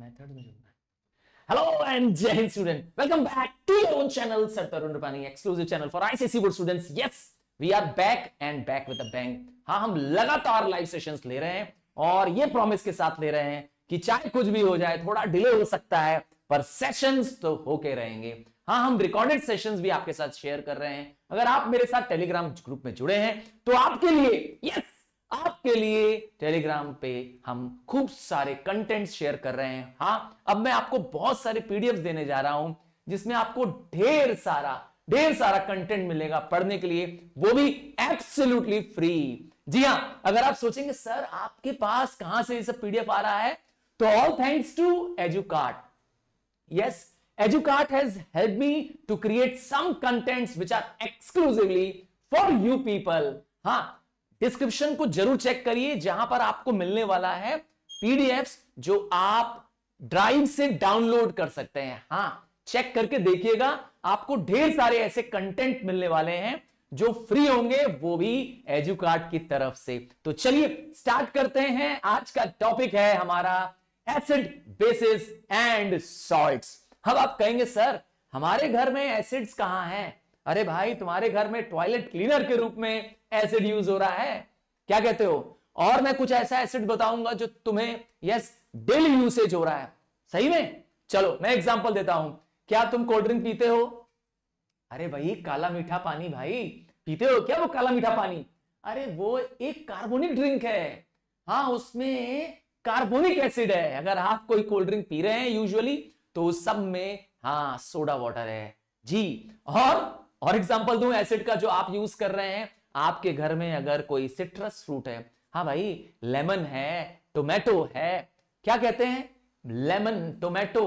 Method में जुड़ना hello and जय हिंद student welcome back to your own channel sir Tarun Rupani exclusive channel for ICSC board students yes we are back and back with a bang हां हम लगातार live sessions ले रहे हैं और ये प्रॉमिस के साथ ले रहे हैं कि चाहे कुछ भी हो जाए थोड़ा डिले हो सकता है पर सेशंस तो होके रहेंगे हाँ हम रिकॉर्डेड सेशंस भी आपके साथ शेयर कर रहे हैं अगर आप मेरे साथ टेलीग्राम ग्रुप में जुड़े हैं तो आपके लिए यस आपके लिए टेलीग्राम पे हम खूब सारे कंटेंट शेयर कर रहे हैं हाँ अब मैं आपको बहुत सारे पीडीएफ देने जा रहा हूं जिसमें आपको ढेर सारा ढेर सारा कंटेंट मिलेगा पढ़ने के लिए वो भी एब्सोल्युटली फ्री जी हाँ अगर आप सोचेंगे सर आपके पास कहां से ये सब पीडीएफ आ रहा है तो all thanks to Educart yes Educart has help me to create some contents which are exclusively for you people हाँ डिस्क्रिप्शन को जरूर चेक करिए जहां पर आपको मिलने वाला है पीडीएफ जो आप ड्राइव से डाउनलोड कर सकते हैं हाँ चेक करके देखिएगा आपको ढेर सारे ऐसे कंटेंट मिलने वाले हैं जो फ्री होंगे वो भी एजुकार्ड की तरफ से तो चलिए स्टार्ट करते हैं आज का टॉपिक है हमारा एसिड बेसिस एंड सॉल्ट्स अब आप कहेंगे सर हमारे घर में एसिड्स कहां हैं अरे भाई तुम्हारे घर में टॉयलेट क्लीनर के रूप में एसिड यूज हो रहा है क्या कहते हो और मैं कुछ ऐसा एसिड बताऊंगा जो तुम्हें यस डेली यूसेज हो रहा है सही में चलो मैं एग्जांपल देता हूं क्या तुम कोल्ड ड्रिंक पीते हो अरे भाई काला मीठा पानी भाई पीते हो क्या वो काला मीठा पानी अरे वो एक कार्बोनिक ड्रिंक है हाँ उसमें कार्बोनिक एसिड है अगर आप कोई कोल्ड ड्रिंक पी रहे हैं यूजुअली तो सब में हाँ सोडा वाटर है जी और और एग्जांपल दू एसिड का जो आप यूज कर रहे हैं आपके घर में अगर कोई सिट्रस फ्रूट है हाँ भाई लेमन है टोमेटो है क्या कहते हैं लेमन टोमेटो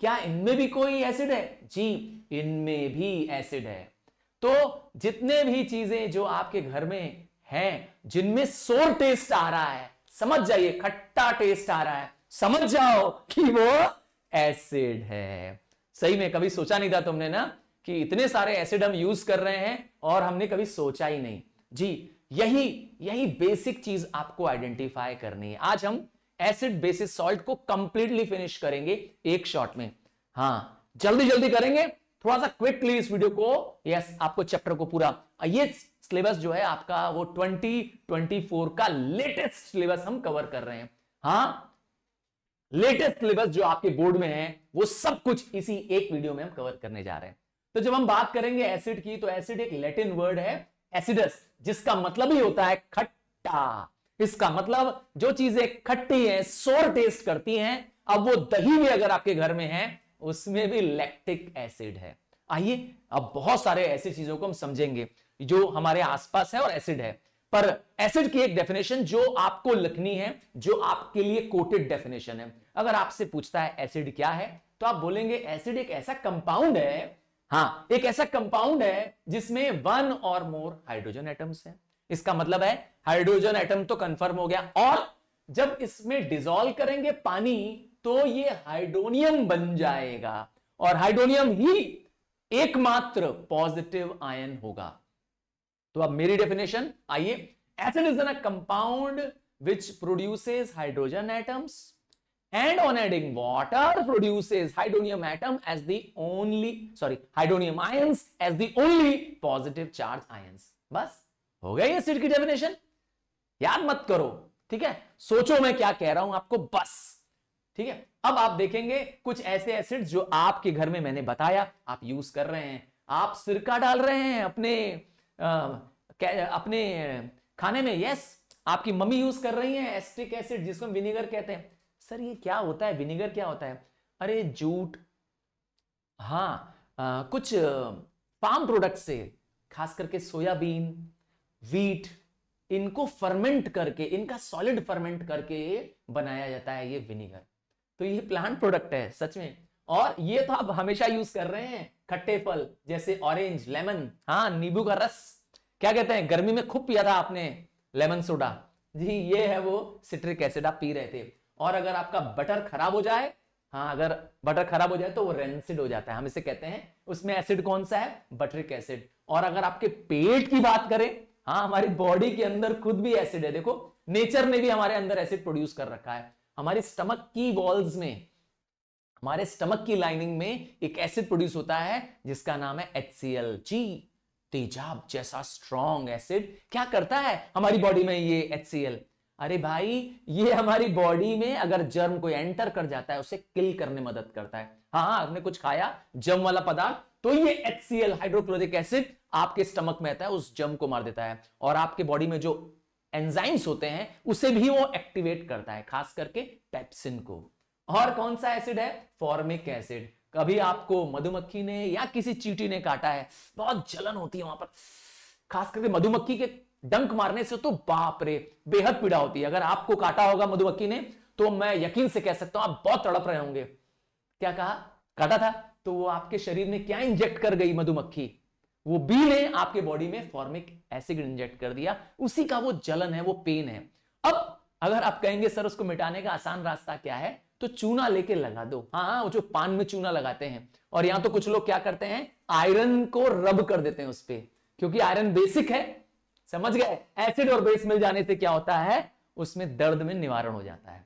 क्या इनमें भी कोई एसिड है जी इनमें भी एसिड है तो जितने भी चीजें जो आपके घर में हैं जिनमें सोर टेस्ट आ रहा है समझ जाइए खट्टा टेस्ट आ रहा है समझ जाओ कि वो एसिड है सही में कभी सोचा नहीं था तुमने ना कि इतने सारे एसिड हम यूज कर रहे हैं और हमने कभी सोचा ही नहीं जी यही यही बेसिक चीज आपको आइडेंटिफाई करनी है आज हम एसिड बेसिस सॉल्ट को कंप्लीटली फिनिश करेंगे एक शॉट में हाँ जल्दी जल्दी करेंगे थोड़ा सा क्विकली इस वीडियो को यस आपको चैप्टर को पूरा ये सिलेबस जो है आपका वो 2024 का लेटेस्ट सिलेबस हम कवर कर रहे हैं हाँ लेटेस्ट सिलेबस जो आपके बोर्ड में है वो सब कुछ इसी एक वीडियो में हम कवर करने जा रहे हैं तो जब हम बात करेंगे एसिड की तो एसिड एक लैटिन वर्ड है एसिडस जिसका मतलब ही होता है खट्टा इसका मतलब जो चीजें खट्टी हैं सोर टेस्ट करती हैं अब वो दही भी अगर आपके घर में है उसमें भी लैक्टिक एसिड है आइए अब बहुत सारे ऐसी चीजों को हम समझेंगे जो हमारे आसपास है और एसिड है पर एसिड की एक डेफिनेशन जो आपको लिखनी है जो आपके लिए कोटेड डेफिनेशन है अगर आपसे पूछता है एसिड क्या है तो आप बोलेंगे एसिड एक ऐसा कंपाउंड है हाँ एक ऐसा कंपाउंड है जिसमें वन और मोर हाइड्रोजन एटम्स हैं इसका मतलब है हाइड्रोजन एटम तो कंफर्म हो गया और जब इसमें डिजोल्व करेंगे पानी तो ये हाइड्रोनियम बन जाएगा और हाइड्रोनियम ही एकमात्र पॉजिटिव आयन होगा तो अब मेरी डेफिनेशन आइए acid is an a compound which produces hydrogen atoms and on adding water produces hydronium atom as the only sorry hydronium ions as the only positive charge ions बस हो गई acid की definition याद मत करो ठीक है सोचो मैं क्या कह रहा हूं आपको बस ठीक है अब आप देखेंगे कुछ ऐसे एसिड्स जो आपके घर में मैंने बताया आप यूज कर रहे हैं आप सिरका डाल रहे हैं अपने आ, अपने खाने में यस आपकी मम्मी यूज कर रही है एस्टिक एसिड जिसको विनेगर कहते हैं सर ये क्या होता है विनेगर क्या होता है अरे जूट हाँ आ, कुछ फार्म प्रोडक्ट से खास करके सोयाबीन वीट इनको फर्मेंट करके इनका सॉलिड फर्मेंट करके बनाया जाता है ये विनेगर तो ये प्लांट प्रोडक्ट है सच में और ये तो आप हमेशा यूज कर रहे हैं खट्टे फल जैसे ऑरेंज लेमन हाँ नींबू का रस क्या कहते हैं गर्मी में खूब पिया था आपने लेमन सोडा जी ये है वो सिट्रिक एसिड आप पी रहे थे और अगर आपका बटर खराब हो जाए हाँ अगर बटर खराब हो जाए तो वो रेंसिड हो जाता है हम इसे कहते हैं उसमें एसिड कौन सा है बटरिक एसिड और अगर आपके पेट की बात करें हाँ हमारी बॉडी के अंदर खुद भी एसिड है देखो नेचर ने भी हमारे अंदर एसिड प्रोड्यूस कर रखा है हमारे स्टमक की वॉल्स में हमारे स्टमक की लाइनिंग में एक एसिड प्रोड्यूस होता है जिसका नाम है एच जी तेजाब जैसा स्ट्रॉन्ग एसिड क्या करता है हमारी बॉडी में ये एच अरे भाई ये हमारी बॉडी में अगर जर्म कोई एंटर कर जाता है उसे किल करने मदद करता है हाँ हाँ आपने कुछ खाया जम वाला पदार्थ तो ये H C L hydrochloric acid आपके स्टमक में आता है उस जम को मार देता है और आपके बॉडी में जो एंजाइम्स होते हैं उसे भी वो एक्टिवेट करता है खास करके पेप्सिन को और कौन सा एसिड है फॉर्मिक एसिड कभी आपको मधुमक्खी ने या किसी चीटी ने काटा है बहुत जलन होती है वहां पर खास करके मधुमक्खी के डंक मारने से तो बाप रे बेहद पीड़ा होती है अगर आपको काटा होगा मधुमक्खी ने तो मैं यकीन से कह सकता हूं आप बहुत तड़प रहे होंगे क्या कहा काटा था तो वो आपके शरीर में क्या इंजेक्ट कर गई मधुमक्खी वो बी ने आपके बॉडी में फॉर्मिक एसिड इंजेक्ट कर दिया उसी का वो जलन है वो पेन है अब अगर आप कहेंगे सर उसको मिटाने का आसान रास्ता क्या है तो चूना लेके लगा दो हाँ हाँ वो जो पान में चूना लगाते हैं और यहां तो कुछ लोग क्या करते हैं आयरन को रब कर देते हैं उस पर क्योंकि आयरन बेसिक है समझ गए एसिड और बेस मिल जाने से क्या होता है उसमें दर्द में निवारण हो जाता है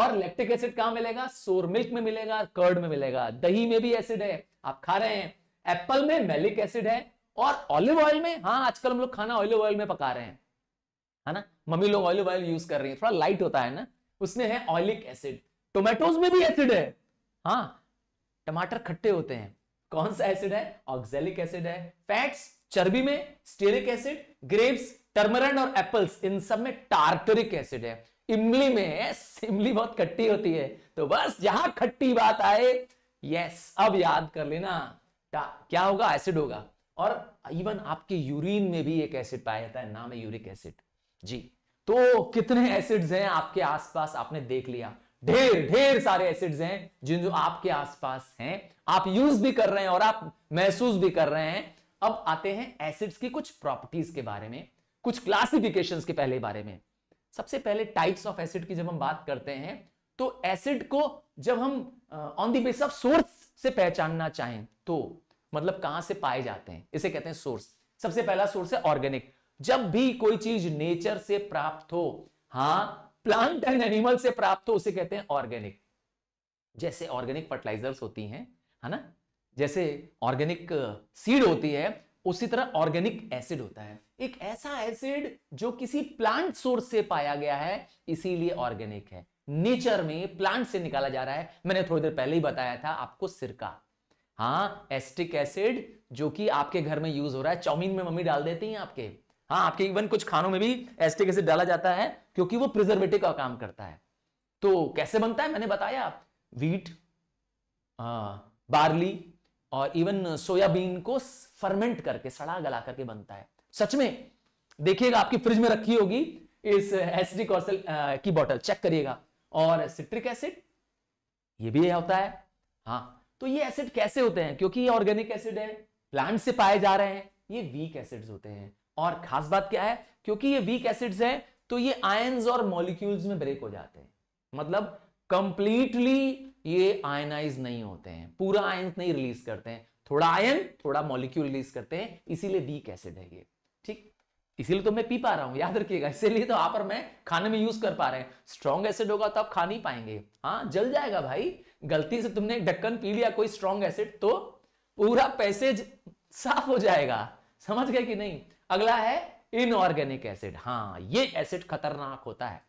और लैक्टिक एसिड कहां मिलेगा सोर मिल्क में मिलेगा कर्ड में मिलेगा दही में भी एसिड है आप खा रहे हैं एप्पल में मेलिक एसिड है और ऑलिव ऑयल में हाँ आजकल हम लोग खाना ऑलिव ऑयल में पका रहे हैं है ना मम्मी लोग ऑलिव ऑयल यूज कर रही है थोड़ा लाइट होता है ना उसमें है ऑयलिक एसिड टोमेटोज में भी एसिड है हाँ टमाटर खट्टे होते हैं कौन सा एसिड है ऑक्सैलिक एसिड है फैट्स चर्बी में स्टेरिक एसिड ग्रेप्स टर्मरन और एप्पल्स इन सब में टार्टरिक एसिड है इमली में इमली बहुत खट्टी होती है तो बस जहां खट्टी बात आए यस अब याद कर लेना क्या होगा एसिड होगा और इवन आपके यूरिन में भी एक एसिड पाया जाता है नाम है यूरिक एसिड जी तो कितने एसिड्स हैं आपके आसपास आपने देख लिया ढेर ढेर सारे एसिड्स हैं जिन जो आपके आसपास हैं आप यूज भी कर रहे हैं और आप महसूस भी कर रहे हैं अब आते हैं एसिड्स की कुछ प्रॉपर्टीज के बारे में कुछ क्लासिफिकेशन के पहले बारे में सबसे पहले टाइप्स ऑफ एसिड की जब हम बात करते हैं तो एसिड को जब हम on the base of source से पहचानना चाहें तो मतलब कहां से पाए जाते हैं इसे कहते हैं सोर्स सबसे पहला सोर्स है ऑर्गेनिक जब भी कोई चीज नेचर से प्राप्त हो हां प्लांट एंड एनिमल से प्राप्त हो उसे कहते हैं ऑर्गेनिक जैसे ऑर्गेनिक फर्टिलाइजर्स होती हैं है ना जैसे ऑर्गेनिक सीड होती है उसी तरह ऑर्गेनिक एसिड होता है एक ऐसा एसिड जो किसी प्लांट सोर्स से पाया गया है इसीलिए ऑर्गेनिक है नेचर में प्लांट से निकाला जा रहा है मैंने थोड़ी देर पहले ही बताया था आपको सिरका हाँ एस्टिक एसिड जो कि आपके घर में यूज हो रहा है चाउमीन में मम्मी डाल देती है आपके हाँ आपके इवन कुछ खानों में भी एस्टिक एसिड डाला जाता है क्योंकि वो प्रिजर्वेटिव का काम करता है तो कैसे बनता है मैंने बताया वीट आ, हाँ, बार्ली और इवन सोयाबीन uh, को फर्मेंट करके सड़ा गला करके बनता है सच में देखिएगा आपकी फ्रिज में रखी होगी इस एसिडिक uh, कौशल uh, की बोतल चेक करिएगा और सिट्रिक एसिड ये भी होता है हाँ तो ये एसिड कैसे होते हैं क्योंकि ये ऑर्गेनिक एसिड है प्लांट से पाए जा रहे हैं ये वीक एसिड्स होते हैं और खास बात क्या है क्योंकि ये वीक एसिड्स हैं तो ये आयंस और मॉलिक्यूल्स में ब्रेक हो जाते हैं मतलब कंप्लीटली ये आयनाइज नहीं होते हैं पूरा आयन नहीं रिलीज करते हैं थोड़ा आयन थोड़ा मॉलिक्यूल रिलीज करते हैं इसीलिए वीक एसिड है ये ठीक इसीलिए तो मैं पी पा रहा हूं याद रखिएगा इसीलिए तो आप और मैं खाने में यूज कर पा रहे हैं स्ट्रॉन्ग एसिड होगा तो आप खा नहीं पाएंगे हाँ जल जाएगा भाई गलती से तुमने ढक्कन पी लिया कोई स्ट्रॉन्ग एसिड तो पूरा पैसेज साफ हो जाएगा समझ गए कि नहीं अगला है इनऑर्गेनिक एसिड हाँ ये एसिड खतरनाक होता है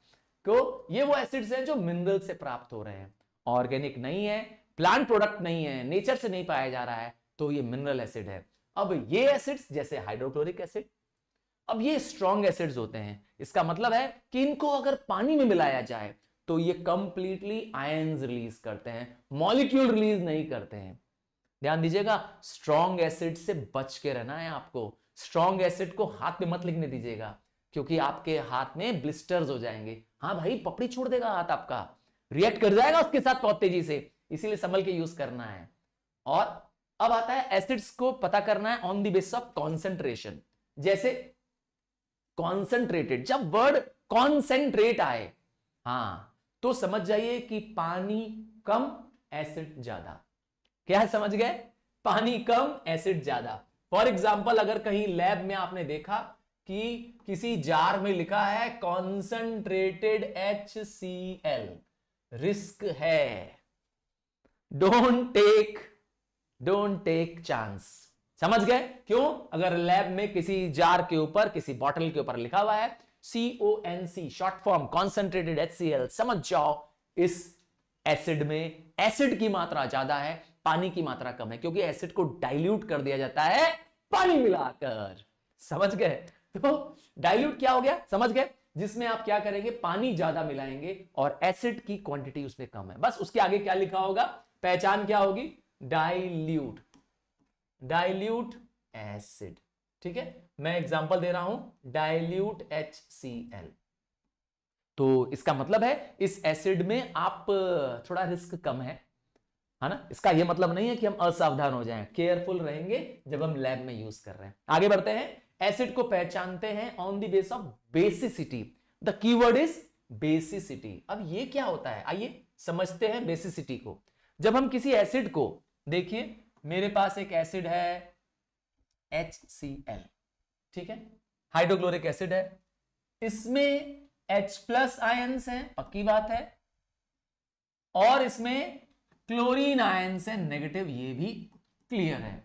क्यों ये वो एसिड्स हैं जो मिनरल से प्राप्त हो रहे हैं ऑर्गेनिक नहीं है प्लांट प्रोडक्ट नहीं है नेचर से नहीं पाया जा रहा है तो ये मिनरल एसिड है अब ये एसिड्स जैसे हाइड्रोक्लोरिक एसिड अब ये स्ट्रॉन्ग एसिड्स होते हैं इसका मतलब है कि इनको अगर पानी में मिलाया जाए तो ये कंप्लीटली आयन्स रिलीज करते हैं मॉलिक्यूल रिलीज नहीं करते हैं ध्यान दीजिएगा स्ट्रॉन्ग एसिड से बच के रहना है आपको स्ट्रॉन्ग एसिड को हाथ में मत लिखने दीजिएगा क्योंकि आपके हाथ में ब्लिस्टर्स हो जाएंगे हाँ भाई पपड़ी छोड़ देगा हाथ आपका रिएक्ट कर जाएगा उसके साथ बहुत तेजी से इसीलिए संभल के यूज करना है और अब आता है एसिड्स को पता करना है on the base of concentration जैसे कॉन्सेंट्रेटेड जब वर्ड कॉन्सेंट्रेट आए हाँ तो समझ जाइए कि पानी कम एसिड ज्यादा क्या है समझ गए पानी कम एसिड ज्यादा फॉर एग्जाम्पल अगर कहीं लैब में आपने देखा कि किसी जार में लिखा है concentrated H C L risk है don't take don't take chance समझ गए क्यों अगर लैब में किसी जार के ऊपर किसी बॉटल के ऊपर लिखा हुआ है C O N C short form concentrated H C L समझ जाओ इस एसिड में एसिड की मात्रा ज्यादा है पानी की मात्रा कम है क्योंकि एसिड को डाइल्यूट कर दिया जाता है पानी मिलाकर समझ गए तो डाइल्यूट क्या हो गया समझ गए जिसमें आप क्या करेंगे पानी ज्यादा मिलाएंगे और एसिड की क्वांटिटी उसमें कम है बस उसके आगे क्या लिखा होगा पहचान क्या होगी डाइल्यूट डाइल्यूट एसिड ठीक है मैं एग्जांपल दे रहा हूं डाइल्यूट एच सी एल तो इसका मतलब है इस एसिड में आप थोड़ा रिस्क कम है है ना इसका यह मतलब नहीं है कि हम असावधान हो जाएं केयरफुल रहेंगे जब हम लैब में यूज कर रहे हैं आगे बढ़ते हैं एसिड को पहचानते हैं on the base of basicity the keyword is basicity अब ये क्या होता है आइए समझते हैं बेसिसिटी को जब हम किसी एसिड को देखिए मेरे पास एक एसिड है एच सी एल ठीक है हाइड्रोक्लोरिक एसिड है इसमें एच प्लस आयंस है पक्की बात है और इसमें क्लोरीन आयंस है नेगेटिव ये भी क्लियर है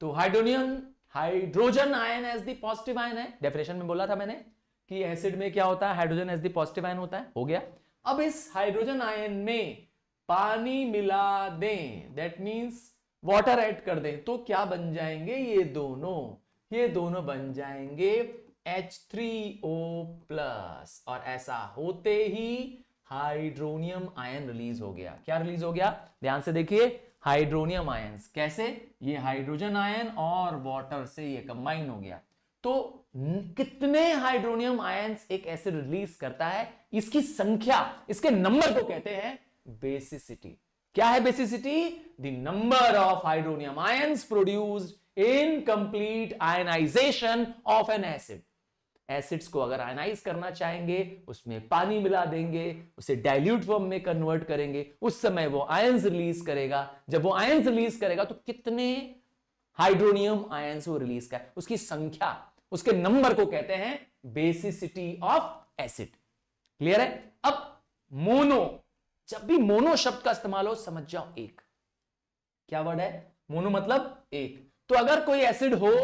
तो hydronium hydrogen ion as the positive ion है डेफिनेशन में बोला था मैंने कि एसिड में क्या होता है hydrogen as the positive ion होता है हो गया अब इस हाइड्रोजन आयन में पानी मिला दें दैट मींस वाटर ऐड कर दें तो क्या बन जाएंगे ये दोनों ये दोनों बन जाएंगे H3O और ऐसा होते ही हाइड्रोनियम आयन रिलीज हो गया क्या रिलीज हो गया ध्यान से देखिए हाइड्रोनियम आयंस कैसे ये हाइड्रोजन आयन और वाटर से ये कंबाइन हो गया तो कितने हाइड्रोनियम आयंस एक एसिड रिलीज करता है इसकी संख्या इसके नंबर को कहते हैं बेसिसिटी क्या है basicity the number of hydronium ions produced in complete ionisation of an acid acids को अगर आयनाइज करना चाहेंगे उसमें पानी मिला देंगे उसे डाइल्यूट फॉर्म में कन्वर्ट करेंगे उस समय वो आयंस रिलीज करेगा जब वो आयंस रिलीज करेगा तो कितने हाइड्रोनियम आयंस वो रिलीज कर उसकी संख्या उसके नंबर को कहते हैं बेसिसिटी ऑफ एसिड क्लियर है अब मोनो जब भी मोनो शब्द का इस्तेमाल हो समझ जाओ एक क्या वर्ड है मोनो मतलब एक तो अगर कोई एसिड हो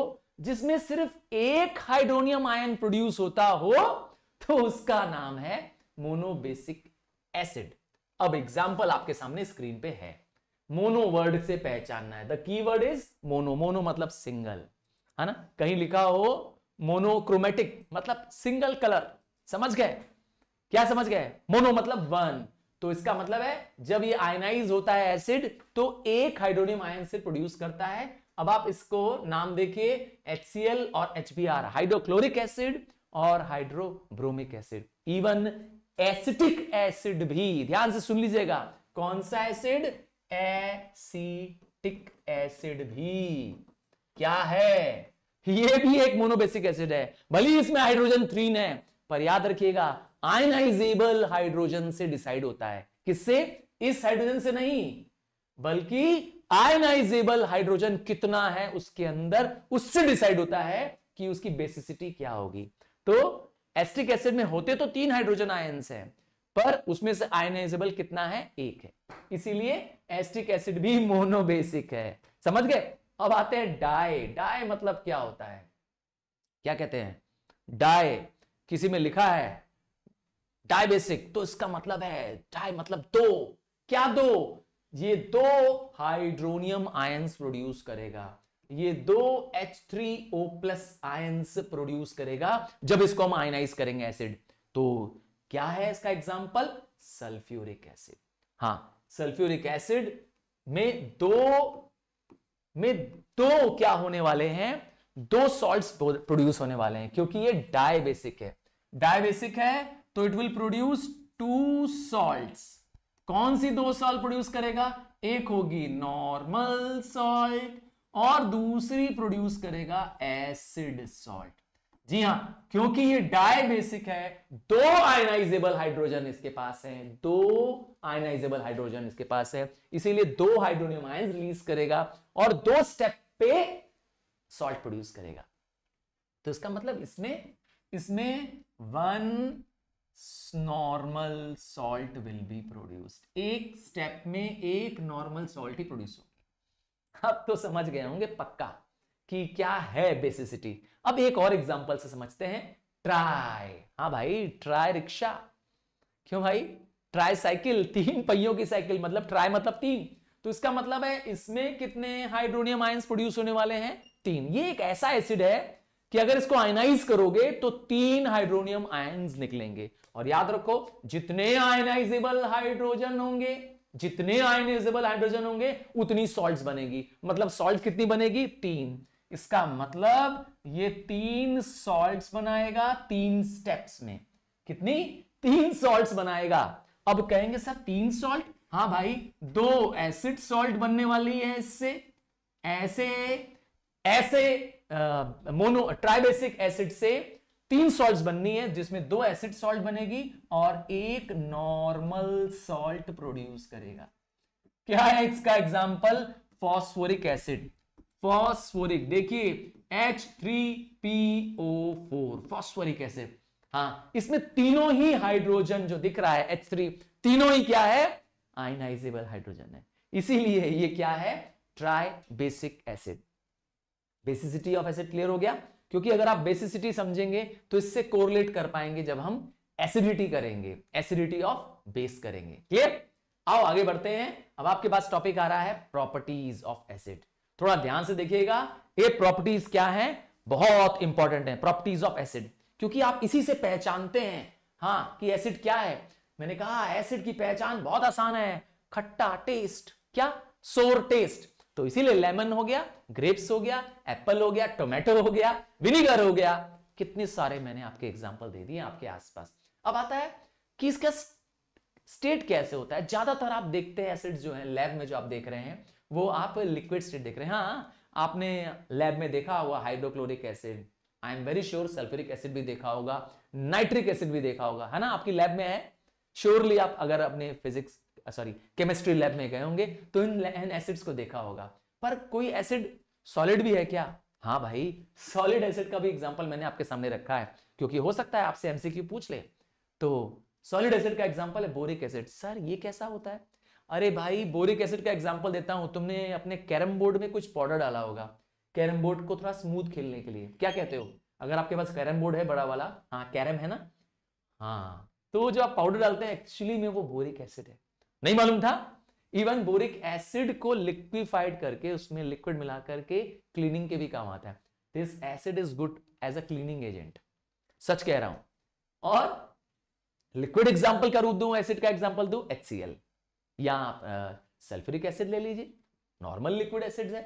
जिसमें सिर्फ एक हाइड्रोनियम आयन प्रोड्यूस होता हो तो उसका नाम है मोनोबेसिक एसिड अब एग्जाम्पल आपके सामने स्क्रीन पे है मोनो वर्ड से पहचानना है the key word is mono mono मतलब सिंगल है ना कहीं लिखा हो मोनोक्रोमेटिक मतलब सिंगल कलर समझ गए क्या समझ गए मोनो मतलब वन तो इसका मतलब है जब ये आयनाइज होता है एसिड तो एक हाइड्रोनियम आयन से प्रोड्यूस करता है अब आप इसको नाम देखिए एच और एच हाइड्रोक्लोरिक एसिड और hydrobromic acid even acetic acid भी ध्यान से सुन लीजिएगा कौन सा एसिड एसिटिक एसिड भी क्या है ये भी एक मोनोबेसिक एसिड है भले इसमें हाइड्रोजन थ्री है पर याद रखिएगा आयनाइजेबल हाइड्रोजन से डिसाइड होता है किससे इस हाइड्रोजन से नहीं बल्कि आयनाइजेबल हाइड्रोजन कितना है उसके अंदर उससे डिसाइड होता है कि उसकी बेसिसिटी क्या होगी तो एस्टिक एसिड में होते तो तीन हाइड्रोजन आयन्स हैं पर उसमें से आयनाइजेबल कितना है एक है इसीलिए एस्टिक एसिड भी मोनोबेसिक है समझ गए अब आते हैं डाई डाई मतलब क्या होता है क्या कहते हैं डाई किसी में लिखा है डाई बेसिक तो इसका मतलब है डाई मतलब दो क्या दो ये दो हाइड्रोनियम आयंस प्रोड्यूस करेगा ये दो H3O प्लस आयंस प्रोड्यूस करेगा जब इसको हम आयनाइज करेंगे एसिड तो क्या है इसका एग्जाम्पल सल्फ्यूरिक एसिड हाँ सल्फ्यूरिक एसिड में दो में दो क्या होने वाले हैं दो सॉल्ट्स प्रोड्यूस होने वाले हैं क्योंकि ये डायबेसिक है डायबेसिक है तो it will produce two salts कौन सी दो सॉल्ट प्रोड्यूस करेगा एक होगी नॉर्मल सॉल्ट और दूसरी प्रोड्यूस करेगा एसिड सॉल्ट जी हाँ क्योंकि ये डायबेसिक है दो आयनाइजेबल हाइड्रोजन इसके पास है दो आयनाइजेबल हाइड्रोजन इसके पास है इसीलिए दो हाइड्रोनियम आयन रिलीज करेगा और दो स्टेप पे सॉल्ट प्रोड्यूस करेगा तो इसका मतलब इसमें इसमें one normal salt will be produced एक स्टेप में एक नॉर्मल सॉल्ट ही प्रोड्यूस होगा अब तो समझ गए होंगे पक्का कि क्या है बेसिसिटी अब एक और एग्जांपल से समझते हैं ट्राई हाँ भाई ट्राई रिक्शा क्यों भाई ट्राई साइकिल तीन पहियों की साइकिल मतलब ट्राई मतलब तीन तो इसका मतलब है इसमें कितने हाइड्रोनियम आयंस प्रोड्यूस होने वाले हैं तीन ये एक ऐसा एसिड है कि अगर इसको आयनाइज करोगे तो तीन हाइड्रोनियम आयन्स निकलेंगे और याद रखो जितने आयनाइजेबल हाइड्रोजन होंगे जितने आयनाइजेबल हाइड्रोजन होंगे उतनी सॉल्ट बनेगी मतलब सॉल्ट कितनी बनेगी तीन इसका मतलब ये तीन सॉल्ट बनाएगा तीन स्टेप्स में कितनी तीन सॉल्ट बनाएगा अब कहेंगे सर तीन सॉल्ट हाँ भाई दो एसिड सॉल्ट बनने वाली है इससे ऐसे ऐसे मोनो ट्राइबेसिक एसिड से तीन सॉल्ट बननी है जिसमें दो एसिड सॉल्ट बनेगी और एक नॉर्मल सॉल्ट प्रोड्यूस करेगा क्या है इसका एग्जाम्पल फॉस्फोरिक एसिड फॉस्फोरिक देखिए H three P O four phosphoric acid हाँ इसमें तीनों ही हाइड्रोजन जो दिख रहा है एच थ्री तीनों ही क्या है आइनाइजेबल हाइड्रोजन है इसीलिए ये क्या है tribasic acid basicity of acid clear हो गया क्योंकि अगर आप बेसिसिटी समझेंगे तो इससे कोरिलेट कर पाएंगे जब हम एसिडिटी करेंगे एसिडिटी ऑफ बेस करेंगे क्लियर आओ आगे बढ़ते हैं अब आपके पास टॉपिक आ रहा है प्रॉपर्टीज ऑफ एसिड थोड़ा ध्यान से देखिएगा ये प्रॉपर्टीज क्या है बहुत इंपॉर्टेंट है प्रॉपर्टीज ऑफ एसिड क्योंकि आप इसी से पहचानते हैं हाँ कि एसिड क्या है मैंने कहा एसिड की पहचान बहुत आसान है खट्टा टेस्ट क्या सोर टेस्ट तो इसीलिए लेमन हो गया ग्रेप्स हो गया एप्पल हो गया टोमेटो हो गया विनीगर हो गया कितने सारे मैंने आपके एग्जाम्पल दे दिए आपके आसपास अब आता है कि इसका स्टेट कैसे होता है ज्यादातर आप देखते हैं एसिड जो है लैब में जो आप देख रहे हैं वो आप लिक्विड स्टेट देख रहे हैं हाँ आपने लैब में देखा हुआ hydrochloric acid I am very sure sulphuric acid भी देखा होगा नाइट्रिक एसिड भी देखा होगा है ना आपकी लैब में है श्योरली आप अगर अपने फिजिक्स सॉरी केमिस्ट्री लैब में गए होंगे तो इन एन एसिड्स को देखा होगा पर कोई एसिड सॉलिड भी है क्या हाँ भाई सॉलिड एसिड का भी एग्जाम्पल मैंने आपके सामने रखा है क्योंकि हो सकता है आपसे एमसीक्यू पूछ ले तो सॉलिड एसिड का एग्जाम्पल है बोरिक एसिड सर ये कैसा होता है अरे भाई बोरिक एसिड का एग्जाम्पल देता हूं तुमने अपने कैरम बोर्ड में कुछ पाउडर डाला होगा कैरम बोर्ड को थोड़ा स्मूथ खेलने के लिए क्या कहते हो अगर आपके पास कैरम बोर्ड है बड़ा वाला हाँ कैरम है ना हाँ तो जो आप पाउडर डालते हैं एक्चुअली में वो बोरिक एसिड है नहीं मालूम था इवन बोरिक एसिड को लिक्विफाइड करके उसमें लिक्विड मिला करके क्लीनिंग के भी काम आता है this acid is good as a cleaning agent सच कह रहा हूं और लिक्विड एग्जाम्पल का रूप दू एसिड का एग्जाम्पल दू एच सी एल या सल्फ्यूरिक एसिड ले लीजिए नॉर्मल लिक्विड एसिड है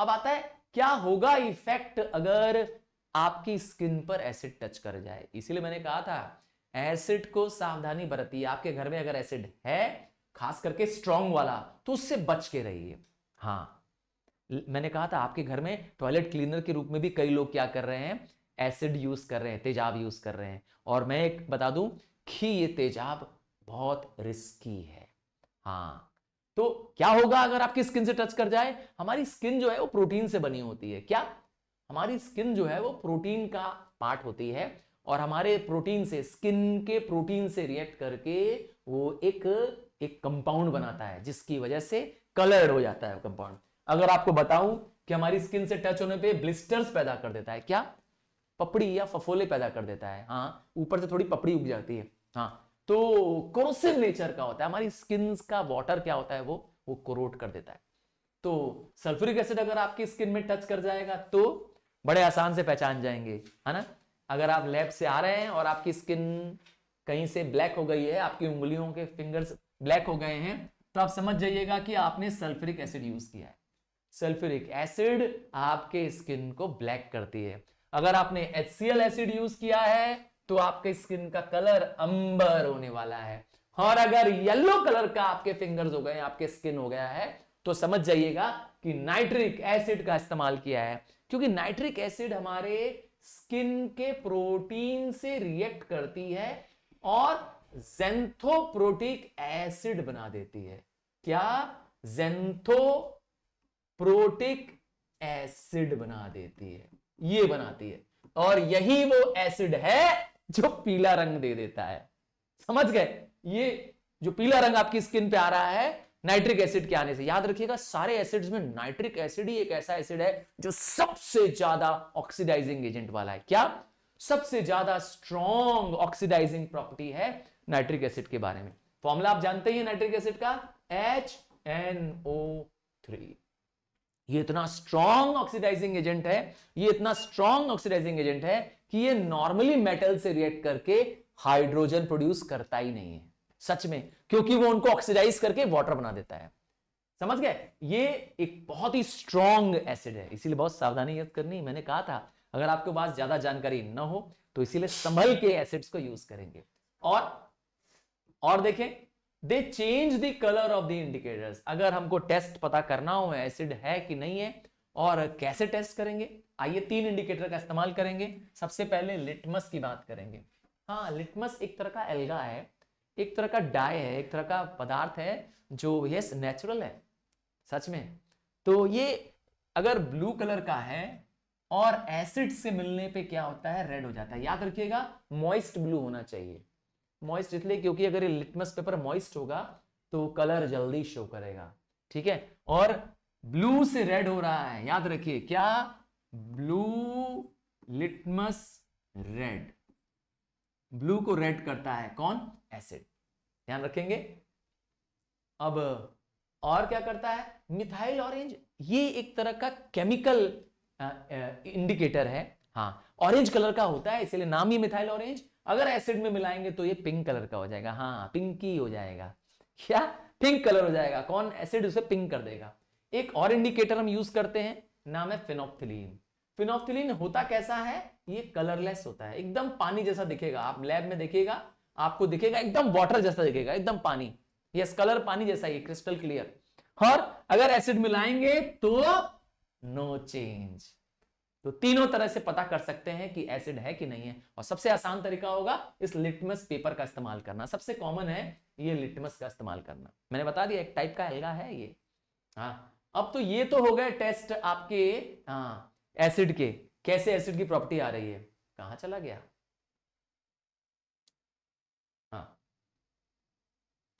अब आता है क्या होगा इफेक्ट अगर आपकी स्किन पर एसिड टच कर जाए इसीलिए मैंने कहा था एसिड को सावधानी बरती आपके घर में अगर एसिड है खास करके स्ट्रांग वाला तो उससे बच के रहिए हाँ मैंने कहा था आपके घर में टॉयलेट क्लीनर के रूप में भी कई लोग क्या कर रहे हैं एसिड यूज कर रहे हैं तेजाब यूज कर रहे हैं और मैं एक बता दूं कि ये तेजाब बहुत रिस्की है हाँ तो क्या होगा अगर आपकी स्किन से टच कर जाए हमारी स्किन जो है वो प्रोटीन से बनी होती है क्या हमारी स्किन जो है वो प्रोटीन का पार्ट होती है और हमारे प्रोटीन से स्किन के प्रोटीन से रिएक्ट करके वो एक एक कंपाउंड बनाता है जिसकी वजह से कलर्ड हो जाता है कंपाउंड अगर आपको बताऊं कि हमारी स्किन से टच होने पे ब्लिस्टर्स पैदा कर देता है क्या पपड़ी या फफोले पैदा कर देता है हाँ ऊपर से थोड़ी पपड़ी उग जाती है हाँ तो कोरोसिव नेचर का होता है हमारी स्किन का वॉटर क्या होता है वो वो कोरोट कर देता है तो सल्फ्यूरिक एसिड अगर आपकी स्किन में टच कर जाएगा तो बड़े आसान से पहचान जाएंगे है ना अगर आप लैब से आ रहे हैं और आपकी स्किन कहीं से ब्लैक हो गई है आपकी उंगलियों के फिंगर्स ब्लैक हो गए हैं तो आप समझ जाइएगा कि आपने सल्फ्यूरिक एसिड यूज किया है सल्फ्यूरिक एसिड आपके स्किन को ब्लैक करती है अगर आपने एच एसिड यूज किया है तो आपके स्किन का कलर अंबर होने वाला है और अगर येलो कलर का आपके फिंगर्स हो गए आपके स्किन हो गया है तो समझ जाइएगा कि नाइट्रिक एसिड का इस्तेमाल किया है क्योंकि नाइट्रिक एसिड हमारे स्किन के प्रोटीन से रिएक्ट करती है और जेंथोप्रोटिक एसिड बना देती है क्या जेंथोप्रोटिक एसिड बना देती है ये बनाती है और यही वो एसिड है जो पीला रंग दे देता है समझ गए ये जो पीला रंग आपकी स्किन पे आ रहा है नाइट्रिक एसिड के आने से याद रखिएगा सारे एसिड्स में नाइट्रिक एसिड ही एक ऐसा एसिड है जो सबसे ज्यादा ऑक्सीडाइजिंग एजेंट वाला है क्या सबसे ज्यादा स्ट्रॉन्ग ऑक्सीडाइजिंग प्रॉपर्टी है नाइट्रिक एसिड के बारे में फॉर्मूला आप जानते ही नाइट्रिक एसिड का एच एन ओ थ्री ये इतना स्ट्रॉन्ग ऑक्सीडाइजिंग एजेंट है ये इतना स्ट्रॉन्ग ऑक्सीडाइजिंग एजेंट है कि ये नॉर्मली मेटल से रिएक्ट करके हाइड्रोजन प्रोड्यूस करता ही नहीं है सच में क्योंकि वो उनको ऑक्सीडाइज करके वाटर बना देता है समझ गए ये एक बहुत ही स्ट्रॉन्ग एसिड है इसीलिए बहुत सावधानी याद करनी मैंने कहा था अगर आपके पास ज्यादा जानकारी न हो तो इसीलिए संभल के एसिड्स को यूज करेंगे और और देखें they change the colour of the indicators अगर हमको टेस्ट पता करना हो एसिड है कि नहीं है और कैसे टेस्ट करेंगे आइए तीन इंडिकेटर का इस्तेमाल करेंगे सबसे पहले लिटमस की बात करेंगे हाँ लिटमस एक तरह का एल्गा है एक तरह का डाई है एक तरह का पदार्थ है जो यस नेचुरल है सच में तो ये अगर ब्लू कलर का है और एसिड से मिलने पे क्या होता है रेड हो जाता है याद रखिएगा मॉइस्ट ब्लू होना चाहिए मॉइस्ट इसलिए क्योंकि अगर ये लिटमस पेपर मॉइस्ट होगा तो कलर जल्दी शो करेगा ठीक है और ब्लू से रेड हो रहा है याद रखिए क्या ब्लू लिटमस रेड ब्लू को रेड करता है कौन एसिड ध्यान रखेंगे अब और क्या करता है मिथाइल ऑरेंज ये एक तरह का केमिकल इंडिकेटर है हाँ ऑरेंज कलर का होता है इसलिए नाम ही मिथाइल ऑरेंज अगर एसिड में मिलाएंगे तो ये पिंक कलर का हो जाएगा हाँ पिंकी हो जाएगा क्या पिंक कलर हो जाएगा कौन एसिड उसे पिंक कर देगा एक और इंडिकेटर हम यूज करते हैं नाम है फिनोप्थिलीन फिनोप्थिलीन होता कैसा है ये कलरलेस होता है एकदम पानी जैसा दिखेगा आप लैब में देखिएगा आपको दिखेगा एकदम वाटर जैसा दिखेगा एकदम पानी यस कलर पानी जैसा ये क्रिस्टल क्लियर और अगर एसिड मिलाएंगे तो नो चेंज तो तीनों तरह से पता कर सकते हैं कि एसिड है कि नहीं है और सबसे आसान तरीका होगा इस लिटमस पेपर का इस्तेमाल करना सबसे कॉमन है ये लिटमस का इस्तेमाल करना मैंने बता दिया एक टाइप का एल्गा है ये हाँ अब तो ये तो हो गए टेस्ट आपके हाँ एसिड के कैसे एसिड की प्रॉपर्टी आ रही है कहा चला गया हाँ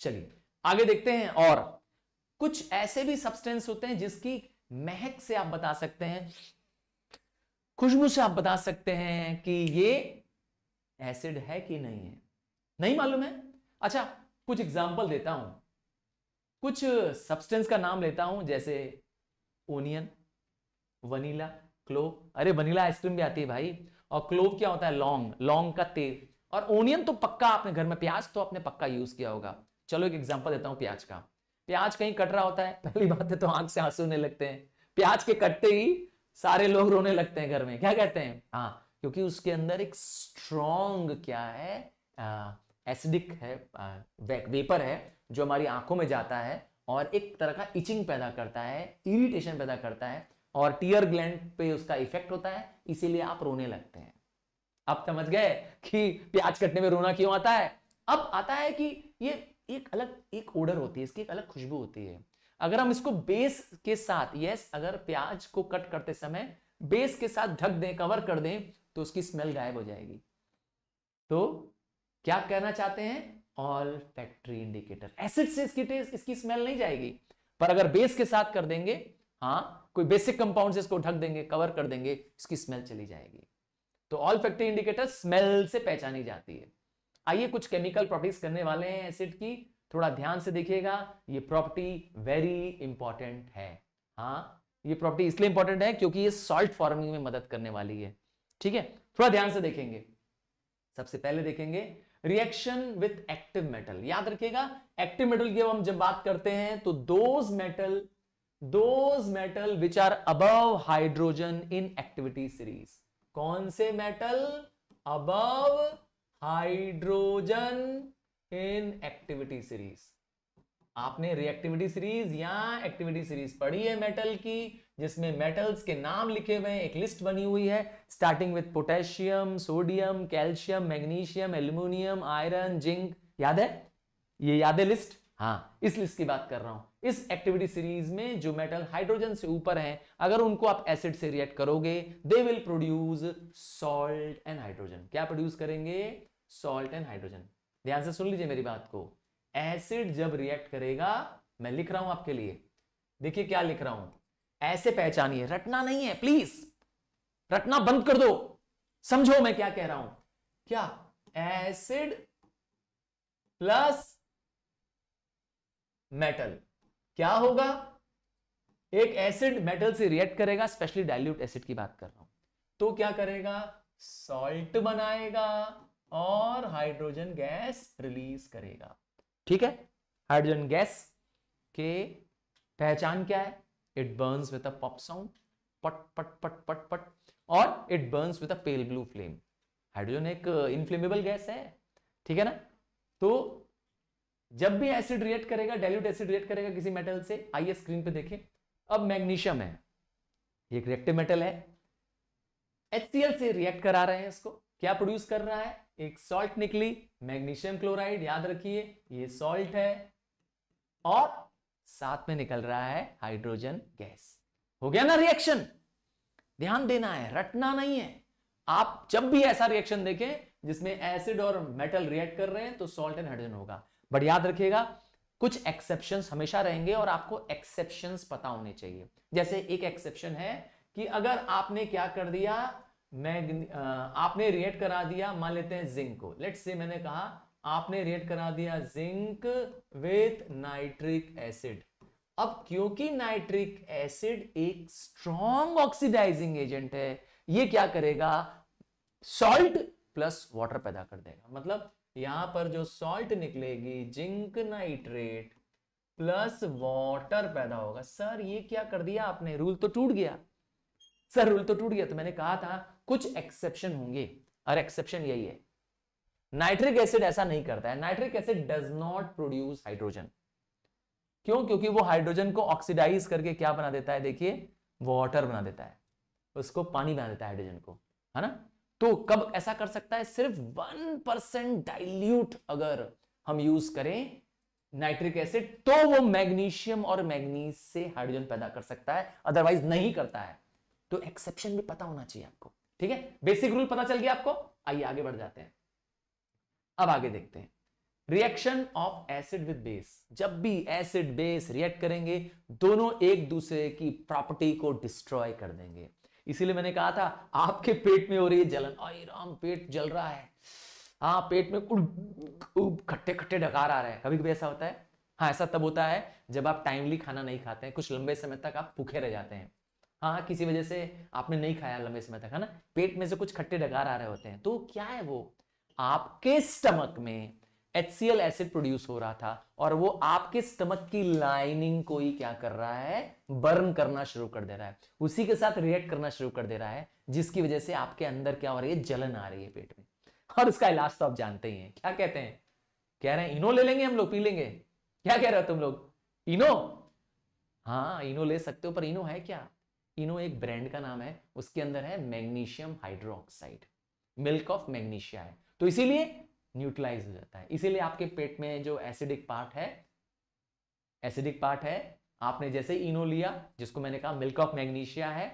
चलिए आगे देखते हैं और कुछ ऐसे भी सब्सटेंस होते हैं जिसकी महक से आप बता सकते हैं खुशबू से आप बता सकते हैं कि ये एसिड है कि नहीं है नहीं मालूम है अच्छा कुछ एग्जाम्पल देता हूं कुछ सब्सटेंस का नाम लेता हूं जैसे ओनियन वनीला क्लोव अरे वनीला आइसक्रीम भी आती है भाई और क्लोव क्या होता है लौंग लौंग का तेल और ओनियन तो पक्का आपने घर में प्याज तो आपने पक्का यूज किया होगा चलो एक एग्जाम्पल देता हूं प्याज का प्याज कहीं कट रहा होता है पहली बात है तो आंख से आंसू होने लगते हैं प्याज के कटते ही सारे लोग रोने लगते हैं घर में क्या कहते हैं हाँ क्योंकि उसके अंदर एक स्ट्रॉन्ग क्या है एसिडिक है आ, वेपर है जो हमारी आंखों में जाता है और एक तरह का इचिंग पैदा करता है इरिटेशन पैदा करता है और टीयर ग्लैंड पे उसका इफेक्ट होता है इसीलिए आप रोने लगते हैं आप समझ गए कि प्याज कटने में रोना क्यों आता है अब आता है कि ये एक अलग एक ओडर होती है इसकी एक अलग खुशबू होती है अगर हम इसको बेस के साथ यस अगर प्याज को कट करते समय बेस के साथ ढक दें कवर कर दें तो उसकी स्मेल गायब हो जाएगी तो क्या कहना चाहते हैं ऑल फैक्ट्री इंडिकेटर एसिड से इसकी टेस्ट इसकी स्मेल नहीं जाएगी पर अगर बेस के साथ कर देंगे हाँ कोई बेसिक कंपाउंड से इसको ढक देंगे कवर कर देंगे इसकी स्मेल चली जाएगी तो ऑल फैक्ट्री इंडिकेटर स्मेल से पहचानी जाती है आइए कुछ केमिकल प्रॉपर्टीज करने वाले हैं एसिड की थोड़ा ध्यान से देखिएगा ये प्रॉपर्टी वेरी इंपॉर्टेंट है हाँ ये प्रॉपर्टी इसलिए इंपॉर्टेंट है क्योंकि ये सॉल्ट फॉर्मिंग में मदद करने वाली है ठीक है थोड़ा ध्यान से देखेंगे सबसे पहले देखेंगे रिएक्शन विथ एक्टिव मेटल याद रखिएगा एक्टिव मेटल की हम जब बात करते हैं तो those metal those metal which are above hydrogen in activity series कौन से metal above hydrogen in activity series आपने रिएक्टिविटी सीरीज या एक्टिविटी सीरीज पढ़ी है मेटल की जिसमें मेटल्स के नाम लिखे हुए हैं एक लिस्ट बनी हुई है starting with potassium sodium calcium magnesium aluminium iron zinc याद है ये याद है लिस्ट हाँ इस लिस्ट की बात कर रहा हूं इस एक्टिविटी सीरीज में जो मेटल हाइड्रोजन से ऊपर है अगर उनको आप एसिड से रिएक्ट करोगे they will produce salt and hydrogen क्या प्रोड्यूस करेंगे सॉल्ट एंड हाइड्रोजन ध्यान से सुन लीजिए मेरी बात को एसिड जब रिएक्ट करेगा मैं लिख रहा हूं आपके लिए देखिए क्या लिख रहा हूं ऐसे पहचानिए रटना नहीं है प्लीज रटना बंद कर दो समझो मैं क्या कह रहा हूं क्या एसिड प्लस मेटल क्या होगा एक एसिड मेटल से रिएक्ट करेगा स्पेशली डाइल्यूट एसिड की बात कर रहा हूं तो क्या करेगा सॉल्ट बनाएगा और हाइड्रोजन गैस रिलीज करेगा ठीक है हाइड्रोजन गैस के पहचान क्या है it burns with a pop sound पट पट पट पट पट और it burns with a pale blue flame hydrogen एक इनफ्लेमेबल uh, गैस है ठीक है ना तो जब भी एसिड रिएक्ट करेगा डाइल्यूट एसिड रिएक्ट करेगा किसी मेटल से आइए स्क्रीन पे देखें अब मैग्नीशियम है एक रिएक्टिव मेटल है HCl से रिएक्ट करा रहे हैं इसको क्या प्रोड्यूस कर रहा है एक सॉल्ट निकली मैग्नीशियम क्लोराइड याद रखिए ये सॉल्ट है और साथ में निकल रहा है हाइड्रोजन गैस हो गया ना रिएक्शन ध्यान देना है रटना नहीं है आप जब भी ऐसा रिएक्शन देखें जिसमें एसिड और मेटल रिएक्ट कर रहे हैं तो सॉल्ट एंड हाइड्रोजन होगा बट याद रखिएगा कुछ एक्सेप्शन हमेशा रहेंगे और आपको एक्सेप्शन पता होने चाहिए जैसे एक एक्सेप्शन है कि अगर आपने क्या कर दिया आपने रिएक्ट करा दिया मान लेते हैं जिंक को लेट्स से मैंने कहा आपने रिएक्ट करा दिया जिंक विथ नाइट्रिक एसिड अब क्योंकि नाइट्रिक एसिड एक स्ट्रॉन्ग ऑक्सीडाइजिंग एजेंट है ये क्या करेगा सॉल्ट प्लस वाटर पैदा कर देगा मतलब यहां पर जो सॉल्ट निकलेगी जिंक नाइट्रेट प्लस वाटर पैदा होगा सर ये क्या कर दिया आपने रूल तो टूट गया सर रूल तो टूट गया तो मैंने कहा था कुछ एक्सेप्शन होंगे और एक्सेप्शन यही है नाइट्रिक एसिड ऐसा नहीं करता है nitric acid does not produce hydrogen क्यों क्योंकि वो हाइड्रोजन को ऑक्सीडाइज करके क्या बना देता है देखिए वाटर बना देता है उसको पानी बना देता है हाइड्रोजन को है ना तो कब ऐसा कर सकता है सिर्फ वन परसेंट डाइल्यूट अगर हम यूज करें नाइट्रिक एसिड तो वो मैग्नीशियम और मैग्नीज से हाइड्रोजन पैदा कर सकता है अदरवाइज नहीं करता है तो एक्सेप्शन भी पता होना चाहिए आपको ठीक है बेसिक रूल पता चल गया आपको आइए आगे बढ़ जाते हैं अब आगे देखते हैं reaction of acid with base जब भी एसिड बेस रिएक्ट करेंगे दोनों एक दूसरे की प्रॉपर्टी को डिस्ट्रॉय कर देंगे इसीलिए मैंने कहा था आपके पेट में हो रही है जलन आई राम पेट जल रहा है हाँ पेट में खट्टे खट्टे डकार आ रहे हैं कभी कभी ऐसा होता है हाँ ऐसा तब होता है जब आप टाइमली खाना नहीं खाते हैं कुछ लंबे समय तक आप भूखे रह जाते हैं हाँ किसी वजह से आपने नहीं खाया लंबे समय तक है ना पेट में से कुछ खट्टे डगार आ रहे होते हैं तो क्या है वो आपके स्टमक में एच एसिड प्रोड्यूस हो रहा था और वो आपके स्टमक की लाइनिंग को ही क्या कर रहा है बर्न करना शुरू कर दे रहा है उसी के साथ रिएक्ट करना शुरू कर दे रहा है जिसकी वजह से आपके अंदर क्या हो रही है जलन आ रही है पेट में और इसका इलाज तो आप जानते ही हैं क्या कहते हैं कह रहे हैं इनो ले लेंगे हम लोग पी लेंगे क्या कह रहे हो तुम लोग इनो हाँ इनो ले सकते हो पर इनो है क्या इनो एक ब्रांड का नाम है उसके अंदर है magnesium hydroxide milk of magnesia है तो इसीलिए न्यूट्रलाइज हो जाता है इसीलिए आपके पेट में जो एसिडिक पार्ट है एसिडिक पार्ट है आपने जैसे इनो लिया जिसको मैंने कहा मिल्क ऑफ मैग्नीशिया है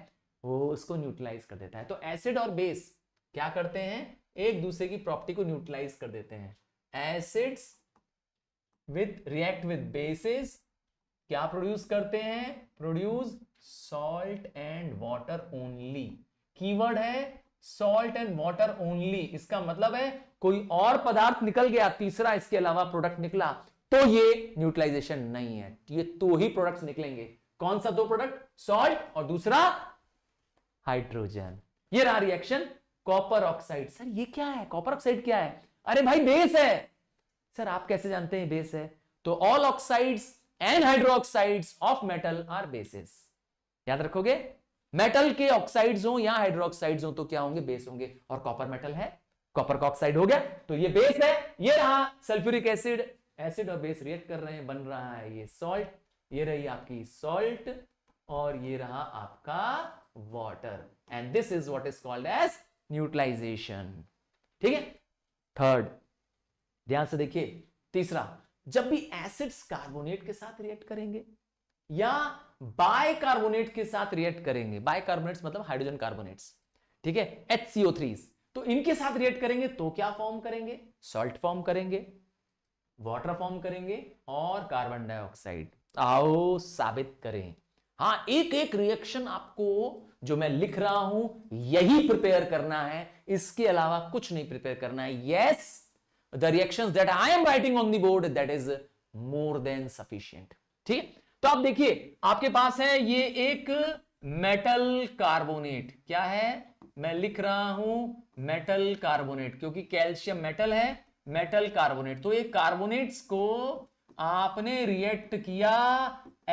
वो उसको न्यूट्रलाइज कर देता है तो एसिड और बेस क्या करते हैं एक दूसरे की प्रॉपर्टी को न्यूट्रलाइज कर देते हैं acids with react with bases क्या प्रोड्यूस करते हैं produce salt and water only keyword है सॉल्ट एंड वाटर ओनली इसका मतलब है कोई और पदार्थ निकल गया तीसरा इसके अलावा प्रोडक्ट निकला तो ये न्यूट्रलाइजेशन नहीं है ये दो तो ही प्रोडक्ट्स निकलेंगे कौन सा दो प्रोडक्ट सॉल्ट और दूसरा हाइड्रोजन ये रहा रिएक्शन कॉपर ऑक्साइड सर ये क्या है कॉपर ऑक्साइड क्या है अरे भाई बेस है सर आप कैसे जानते हैं बेस है तो all oxides and hydroxide of metal are bases याद रखोगे मेटल के ऑक्साइड्स हो या हाइड्रोक्साइड्स हो तो क्या होंगे बेस होंगे और कॉपर मेटल है कॉपर का ऑक्साइड हो गया तो ये बेस है ये रहा सल्फ्यूरिक एसिड एसिड और बेस रिएक्ट कर रहे हैं बन रहा है ये सॉल्ट ये रही आपकी सॉल्ट और ये रहा आपका water and this is what is called as neutralisation ठीक है थर्ड ध्यान से देखिए तीसरा जब भी एसिड्स कार्बोनेट के साथ रिएक्ट करेंगे या बायकार्बोनेट के साथ रिएक्ट करेंगे बायकार्बोनेट्स मतलब हाइड्रोजन कार्बोनेट्स ठीक है एच सीओ थ्री तो इनके साथ रिएक्ट करेंगे तो क्या फॉर्म करेंगे सॉल्ट फॉर्म करेंगे वाटर फॉर्म करेंगे और कार्बन डाइऑक्साइड आओ साबित करें हाँ एक एक रिएक्शन आपको जो मैं लिख रहा हूं यही प्रिपेयर करना है इसके अलावा कुछ नहीं प्रिपेयर करना है yes the reaction that I am writing on the board that is more than sufficient ठीक है तो आप देखिए आपके पास है ये एक मेटल कार्बोनेट क्या है मैं लिख रहा हूं मेटल कार्बोनेट क्योंकि कैल्शियम मेटल है मेटल कार्बोनेट तो ये कार्बोनेट्स को आपने रिएक्ट किया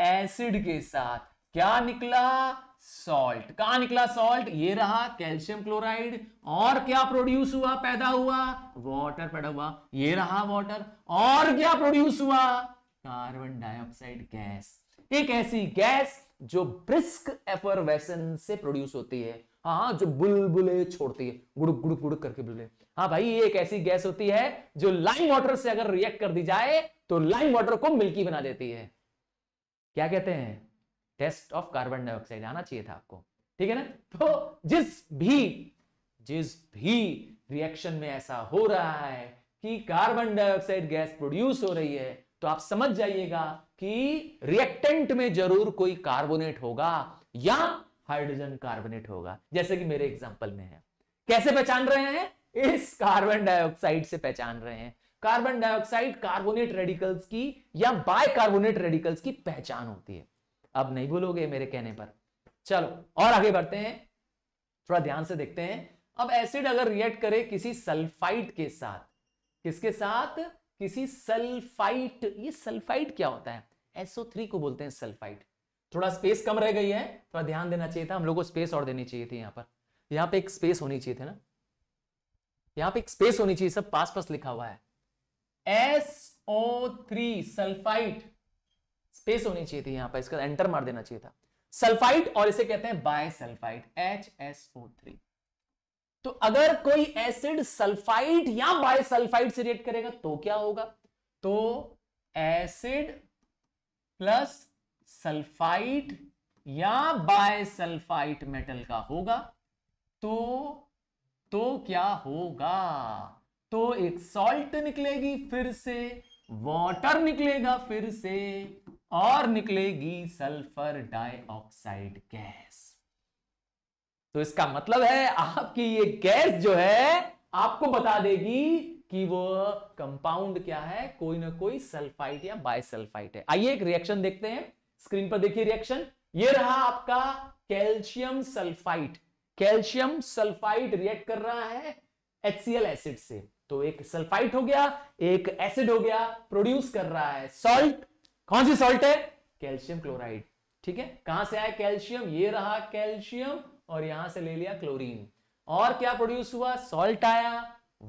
एसिड के साथ क्या निकला सॉल्ट कहा निकला सॉल्ट ये रहा कैल्शियम क्लोराइड और क्या प्रोड्यूस हुआ पैदा हुआ वाटर पैदा हुआ ये रहा वाटर और क्या प्रोड्यूस हुआ कार्बन डाइऑक्साइड गैस एक ऐसी गैस जो ब्रिस्क एफरवेसन से प्रोड्यूस होती है हाँ जो बुलबुले छोड़ती है गुड़ गुड़ गुड़ करके बुलबुले हाँ भाई ये एक ऐसी गैस होती है जो लाइम वाटर से अगर रिएक्ट कर दी जाए तो लाइम वाटर को मिल्की बना देती है क्या कहते हैं टेस्ट ऑफ कार्बन डाइऑक्साइड आना चाहिए था आपको ठीक है ना तो जिस भी जिस भी रिएक्शन में ऐसा हो रहा है कि कार्बन डाइऑक्साइड गैस प्रोड्यूस हो रही है तो आप समझ जाइएगा कि रिएक्टेंट में जरूर कोई कार्बोनेट होगा या हाइड्रोजन कार्बोनेट होगा जैसे कि मेरे एग्जाम्पल में है कैसे पहचान रहे हैं इस कार्बन डाइऑक्साइड से पहचान रहे हैं कार्बन डाइऑक्साइड कार्बोनेट रेडिकल्स की या बायकार्बोनेट रेडिकल्स की पहचान होती है अब नहीं बोलोगे मेरे कहने पर चलो और आगे बढ़ते हैं थोड़ा ध्यान से देखते हैं अब एसिड अगर रिएक्ट करे किसी सल्फाइड के साथ किसके साथ किसी सल्फाइट ये सल्फाइट क्या होता है SO3 को बोलते हैं सल्फाइट थोड़ा स्पेस कम रह गई है थोड़ा ध्यान देना चाहिए था हम लोग को स्पेस और देनी चाहिए थी यहाँ पर यहाँ पे एक स्पेस होनी चाहिए थी ना यहाँ पे एक स्पेस होनी चाहिए सब पास पास लिखा हुआ है SO3 सल्फाइट स्पेस होनी चाहिए थी यहाँ पर इसका एंटर मार देना चाहिए था सल्फाइट और इसे कहते हैं बाय सल्फाइट थ्री तो अगर कोई एसिड सल्फाइड या बायसल्फाइड से रिएक्ट करेगा तो क्या होगा तो एसिड प्लस सल्फाइड या बायसल्फाइड मेटल का होगा तो तो क्या होगा तो एक सॉल्ट निकलेगी फिर से वाटर निकलेगा फिर से और निकलेगी सल्फर डाइऑक्साइड गैस तो इसका मतलब है आपकी ये गैस जो है आपको बता देगी कि वो कंपाउंड क्या है कोई ना कोई सल्फाइट या बायसल्फाइट है आइए एक रिएक्शन देखते हैं स्क्रीन पर देखिए रिएक्शन ये रहा आपका calcium sulphite calcium sulphite react कर रहा है HCl एसिड से तो एक सल्फाइट हो गया एक एसिड हो गया प्रोड्यूस कर रहा है सॉल्ट कौन सी सॉल्ट है कैल्शियम क्लोराइड ठीक है कहां से आया कैल्शियम ये रहा कैल्शियम और यहां से ले लिया क्लोरीन और क्या प्रोड्यूस हुआ सॉल्ट आया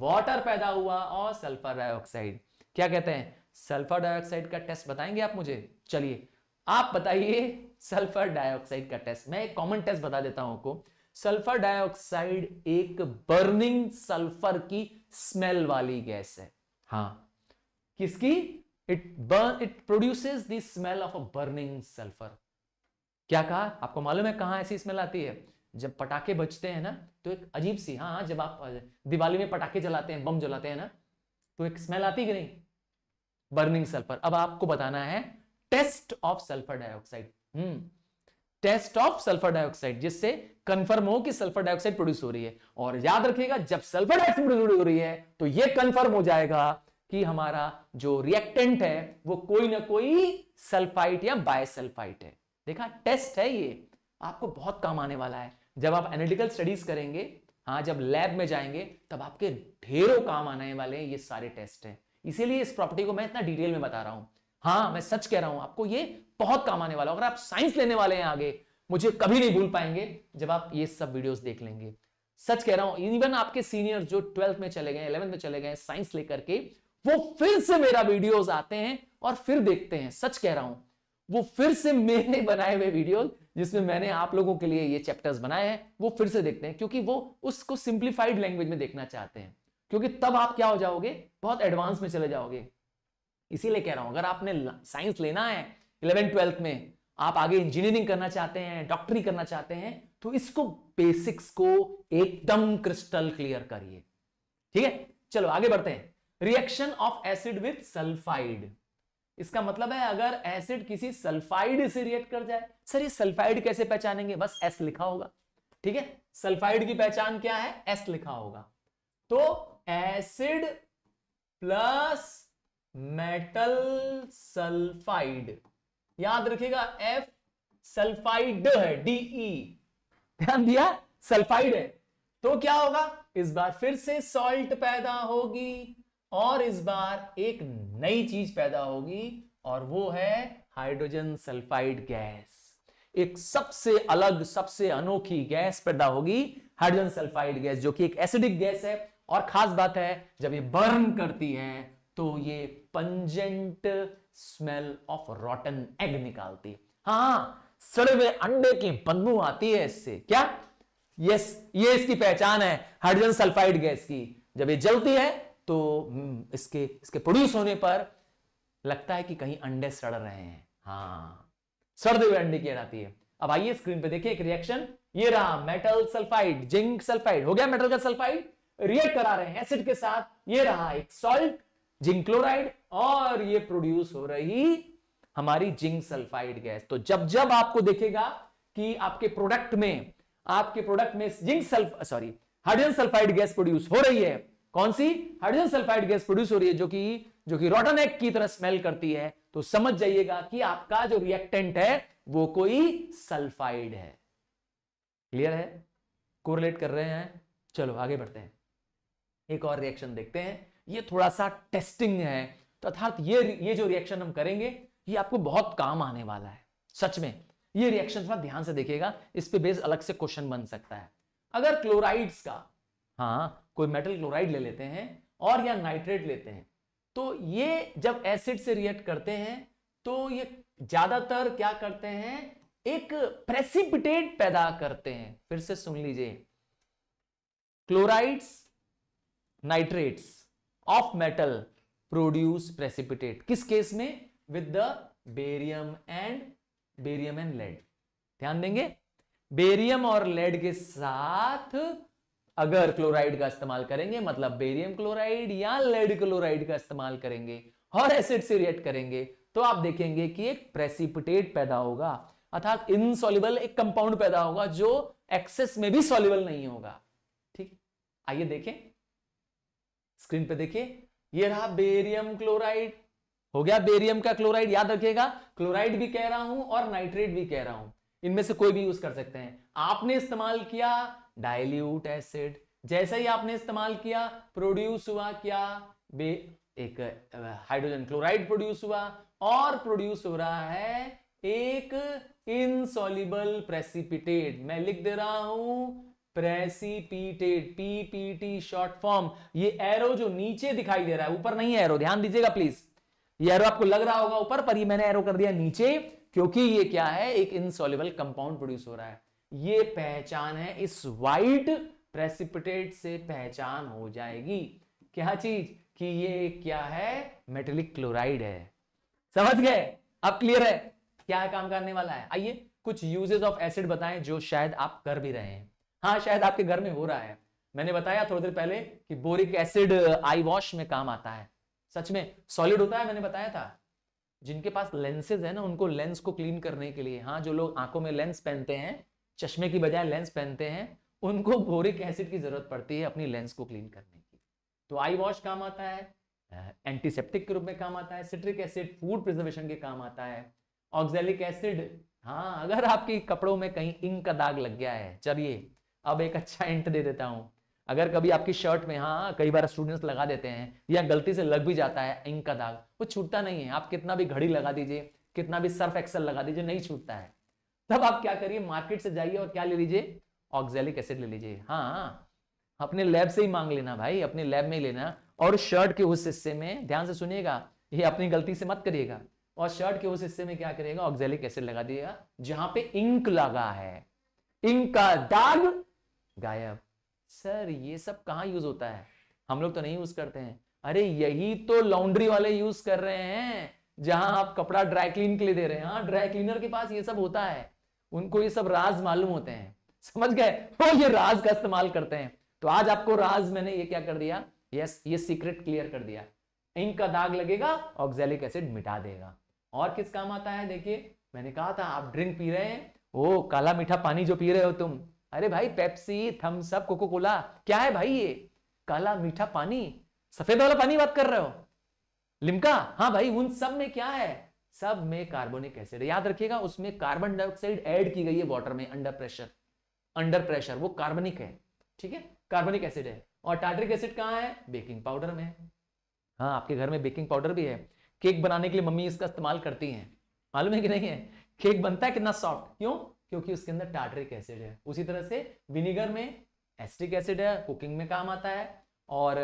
वाटर पैदा हुआ और सल्फर डाइऑक्साइड क्या कहते हैं सल्फर डाइऑक्साइड का टेस्ट बताएंगे आप मुझे चलिए आप बताइए सल्फर डाइऑक्साइड का टेस्ट मैं एक कॉमन टेस्ट बता देता हूं आपको सल्फर डाइऑक्साइड एक बर्निंग सल्फर की स्मेल वाली गैस है हाँ किसकी it burn it produces the smell of a burning sulphur क्या कहा आपको मालूम है कहां ऐसी स्मेल आती है जब पटाखे बजते हैं ना तो एक अजीब सी हाँ, हाँ जब आप दिवाली में पटाखे जलाते हैं बम जलाते हैं ना तो एक स्मेल आती कि नहीं बर्निंग सल्फर अब आपको बताना है test of sulphur dioxide hmm test of sulphur dioxide जिससे कंफर्म हो कि सल्फर डाइऑक्साइड प्रोड्यूस हो रही है और याद रखिएगा जब सल्फर डाइऑक्साइड प्रोड्यूस हो रही है तो यह कंफर्म हो जाएगा कि हमारा जो रिएक्टेंट है वो कोई ना कोई सल्फाइट या बायसल्फाइट है देखा टेस्ट है ये आपको बहुत काम आने वाला है जब आप एनालिटिकल स्टडीज करेंगे हाँ जब लैब में जाएंगे तब आपके ढेरों काम आने वाले हैं ये सारे टेस्ट हैं इसीलिए इस प्रॉपर्टी को मैं इतना डिटेल में बता रहा हूं हाँ मैं सच कह रहा हूं आपको ये बहुत काम आने वाला अगर आप साइंस लेने वाले हैं आगे मुझे कभी नहीं भूल पाएंगे जब आप ये सब वीडियोस देख लेंगे सच कह रहा हूं इवन आपके सीनियर जो ट्वेल्थ में चले गए इलेवंथ में चले गए साइंस लेकर के वो फिर से मेरा वीडियोस आते हैं और फिर देखते हैं सच कह रहा हूं वो फिर से मेरे बनाए हुए वीडियोस जिसमें मैंने आप लोगों के लिए ये चैप्टर्स बनाए हैं वो फिर से देखते हैं क्योंकि वो उसको सिंप्लीफाइड लैंग्वेज में देखना चाहते हैं क्योंकि तब आप क्या हो जाओगे बहुत एडवांस में चले जाओगे इसीलिए कह रहा हूं अगर आपने साइंस लेना है इलेवन ट्वेल्थ में आप आगे इंजीनियरिंग करना चाहते हैं डॉक्टरी करना चाहते हैं तो इसको बेसिक्स को एकदम क्रिस्टल क्लियर करिए ठीक है चलो आगे बढ़ते हैं reaction of acid with sulphide इसका मतलब है अगर एसिड किसी सल्फाइड से रिएक्ट कर जाए सर ये सल्फाइड कैसे पहचानेंगे बस एस लिखा होगा ठीक है सल्फाइड की पहचान क्या है एस लिखा होगा तो एसिड प्लस मेटल सल्फाइड याद रखिएगा एफ सल्फाइड है डीई e। ध्यान दिया सल्फाइड है तो क्या होगा इस बार फिर से सॉल्ट पैदा होगी और इस बार एक नई चीज पैदा होगी और वो है हाइड्रोजन सल्फाइड गैस एक सबसे अलग सबसे अनोखी गैस पैदा होगी हाइड्रोजन सल्फाइड गैस जो कि एक एसिडिक गैस है और खास बात है जब ये बर्न करती है तो ये pungent smell of rotten egg निकालती है हाँ सड़े हुए अंडे की बदबू आती है इससे क्या यस ये इसकी पहचान है हाइड्रोजन सल्फाइड गैस की जब ये जलती है तो हम्म। इसके इसके प्रोड्यूस होने पर लगता है कि कहीं अंडे सड़ रहे हैं हाँ सड़ते हुए अंडे की आती है अब आइए स्क्रीन पे देखिए एक रिएक्शन ये रहा मेटल सल्फाइड जिंक सल्फाइड हो गया मेटल का सल्फाइड रिएक्ट करा रहे हैं एसिड के साथ ये रहा एक सॉल्ट जिंक क्लोराइड और ये प्रोड्यूस हो रही हमारी जिंक सल्फाइड गैस तो जब जब आपको देखेगा कि आपके प्रोडक्ट में आपके प्रोडक्ट में जिंक सल्फ sorry hydrogen sulphide gas produce हो रही है कौन सी हाइड्रोजन सल्फाइड गैस प्रोड्यूस हो रही है जो कि जो कि रोटन एग की तरह स्मेल करती है तो समझ जाइएगा कि आपका जो रिएक्टेंट है वो कोई सल्फाइड है क्लियर है कोरिलेट कर रहे हैं चलो आगे बढ़ते हैं एक और रिएक्शन देखते हैं ये थोड़ा सा टेस्टिंग है तो अर्थात ये ये जो रिएक्शन हम करेंगे ये आपको बहुत काम आने वाला है सच में ये रिएक्शन थोड़ा ध्यान से देखिएगा इस पर बेस अलग से क्वेश्चन बन सकता है अगर क्लोराइड्स का हाँ कोई मेटल क्लोराइड ले लेते हैं और या नाइट्रेट लेते हैं तो ये जब एसिड से रिएक्ट करते हैं तो ये ज्यादातर क्या करते हैं एक प्रेसिपिटेट पैदा करते हैं फिर से सुन लीजिए chlorides nitrates of metal produce precipitate किस केस में with the barium and barium and lead ध्यान देंगे बेरियम और लेड के साथ अगर क्लोराइड का इस्तेमाल करेंगे मतलब बेरियम क्लोराइड या लेड क्लोराइड का इस्तेमाल करेंगे और एसिड से रिएक्ट करेंगे तो आप देखेंगे कि एक प्रेसिपिटेट पैदा होगा अर्थात इनसॉल्युबल एक कंपाउंड पैदा होगा जो एक्सेस में भी सॉल्युबल नहीं होगा ठीक आइए देखें स्क्रीन पे देखिए ये रहा बेरियम क्लोराइड हो गया बेरियम का क्लोराइड याद रखिएगा क्लोराइड भी कह रहा हूं और नाइट्रेट भी कह रहा हूं इनमें से कोई भी यूज कर सकते हैं आपने इस्तेमाल किया डायल्यूट एसिड जैसे ही आपने इस्तेमाल किया प्रोड्यूस हुआ क्या बे एक हाइड्रोजन क्लोराइड प्रोड्यूस हुआ और प्रोड्यूस हो रहा है एक इनसॉल्युबल प्रेसिपिटेट मैं लिख दे रहा हूं प्रेसिपिटेट पीपीटी शॉर्ट फॉर्म ये एरो जो नीचे दिखाई दे रहा है ऊपर नहीं है एरो ध्यान दीजिएगा प्लीज ये एरो आपको लग रहा होगा ऊपर पर ये मैंने एरो कर दिया नीचे क्योंकि ये क्या है एक इनसॉल्युबल कंपाउंड प्रोड्यूस हो रहा है ये पहचान है इस वाइट प्रेसिपिटेट से पहचान हो जाएगी क्या चीज कि ये क्या है मेटेलिक क्लोराइड है समझ गए अब क्लियर है क्या काम करने वाला है आइए कुछ यूजेस ऑफ एसिड बताएं जो शायद आप कर भी रहे हैं हाँ शायद आपके घर में हो रहा है मैंने बताया थोड़ी देर पहले कि बोरिक एसिड आई वॉश में काम आता है सच में सॉलिड होता है मैंने बताया था जिनके पास लेंसेज है ना उनको लेंस को क्लीन करने के लिए हाँ जो लोग आंखों में लेंस पहनते हैं चश्मे की बजाय लेंस पहनते हैं उनको बोरिक एसिड की जरूरत पड़ती है अपनी लेंस को क्लीन करने की तो आई वॉश काम आता है एंटीसेप्टिक के रूप में काम आता है सिट्रिक एसिड फूड प्रिजर्वेशन के काम आता है ऑक्जेलिक एसिड हाँ अगर आपके कपड़ों में कहीं इंक का दाग लग गया है चलिए अब एक अच्छा इंट दे देता हूँ अगर कभी आपकी शर्ट में हाँ कई बार स्टूडेंट्स लगा देते हैं या गलती से लग भी जाता है इंक का दाग वो छूटता नहीं है आप कितना भी घड़ी लगा दीजिए कितना भी सर्फ एक्सल लगा दीजिए नहीं छूटता है तब आप क्या करिए मार्केट से जाइए और क्या ले लीजिए ऑक्जेलिक एसिड ले लीजिए हाँ अपने लैब से ही मांग लेना भाई अपने लैब में ही लेना और शर्ट के उस हिस्से में ध्यान से सुनिएगा ये अपनी गलती से मत करिएगा और शर्ट के उस हिस्से में क्या करेगा ऑक्जेलिक एसिड लगा दिएगा जहां पे इंक लगा है इंक का दाग गायब सर ये सब कहा यूज होता है हम लोग तो नहीं यूज करते हैं अरे यही तो लॉन्ड्री वाले यूज कर रहे हैं जहां आप कपड़ा ड्राई क्लीन के लिए दे रहे हैं हाँ ड्राई क्लीनर के पास ये सब होता है उनको ये सब राज मालूम होते हैं समझ गए वो ये राज का इस्तेमाल करते हैं तो आज आपको राज मैंने ये क्या कर दिया यस ये सीक्रेट क्लियर कर दिया इंक का दाग लगेगा ऑक्सैलिक एसिड मिटा देगा और किस काम आता है देखिए मैंने कहा था आप ड्रिंक पी रहे हैं ओ काला मीठा पानी जो पी रहे हो तुम अरे भाई Pepsi Thums Up Coca Cola क्या है भाई ये काला मीठा पानी सफेद वाला पानी बात कर रहे हो लिमका हाँ भाई उन सब में क्या है सब में कार्बोनिक एसिड याद रखिएगा उसमें कार्बन डाइऑक्साइड ऐड की गई है वाटर में अंडर प्रेशर अंडर प्रेशर वो कार्बनिक है ठीक है कार्बनिक एसिड है और टार्ट्रिक एसिड कहाँ है बेकिंग पाउडर में हाँ आपके घर में बेकिंग पाउडर भी है केक बनाने के लिए मम्मी इसका इस्तेमाल करती हैं मालूम है कि नहीं है केक बनता है कितना सॉफ्ट क्यों क्योंकि उसके अंदर टार्ट्रिक एसिड है उसी तरह से विनीगर में एसिटिक एसिड है कुकिंग में काम आता है और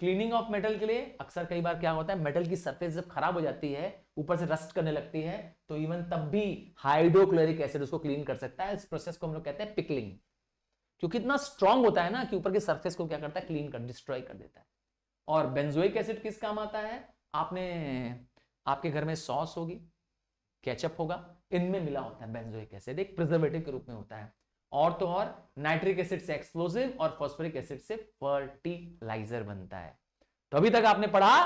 क्लीनिंग ऑफ मेटल के लिए अक्सर कई बार क्या होता है मेटल की सरफेस जब खराब हो जाती है ऊपर से रस्ट करने लगती है तो इवन तब भी हाइड्रोक्लोरिक एसिड उसको क्लीन कर सकता है इस प्रोसेस को हम लोग कहते हैं पिकलिंग क्योंकि इतना स्ट्रांग होता है ना कि ऊपर की सरफेस को क्या करता है क्लीन कर डिस्ट्रॉय कर देता है और बेंजोइक एसिड किस काम आता है आपने आपके घर में सॉस होगी केचअप होगा इनमें मिला होता है बेंजोइक एसिड एक प्रिजर्वेटिव के रूप में होता है और तो और नाइट्रिक एसिड से एक्सप्लोसिव और फॉस्फोरिक एसिड से फर्टिलाइजर बनता है तो अभी तक आपने पढ़ा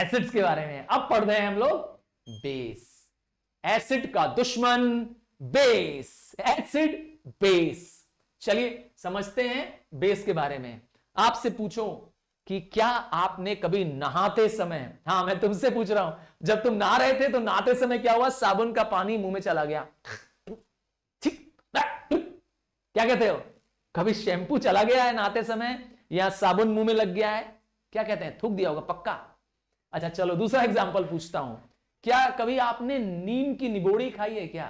एसिड्स के बारे में अब पढ़ रहे हैं हम लोग बेस एसिड का दुश्मन बेस एसिड बेस चलिए समझते हैं बेस के बारे में आपसे पूछो कि क्या आपने कभी नहाते समय हाँ मैं तुमसे पूछ रहा हूं जब तुम नहा रहे थे तो नहाते समय क्या हुआ साबुन का पानी मुंह में चला गया ठीक क्या कहते हो कभी शैंपू चला गया है नहाते समय या साबुन मुंह में लग गया है क्या कहते हैं थूक दिया होगा पक्का अच्छा चलो दूसरा एग्जाम्पल पूछता हूं क्या कभी आपने नीम की निगोड़ी खाई है क्या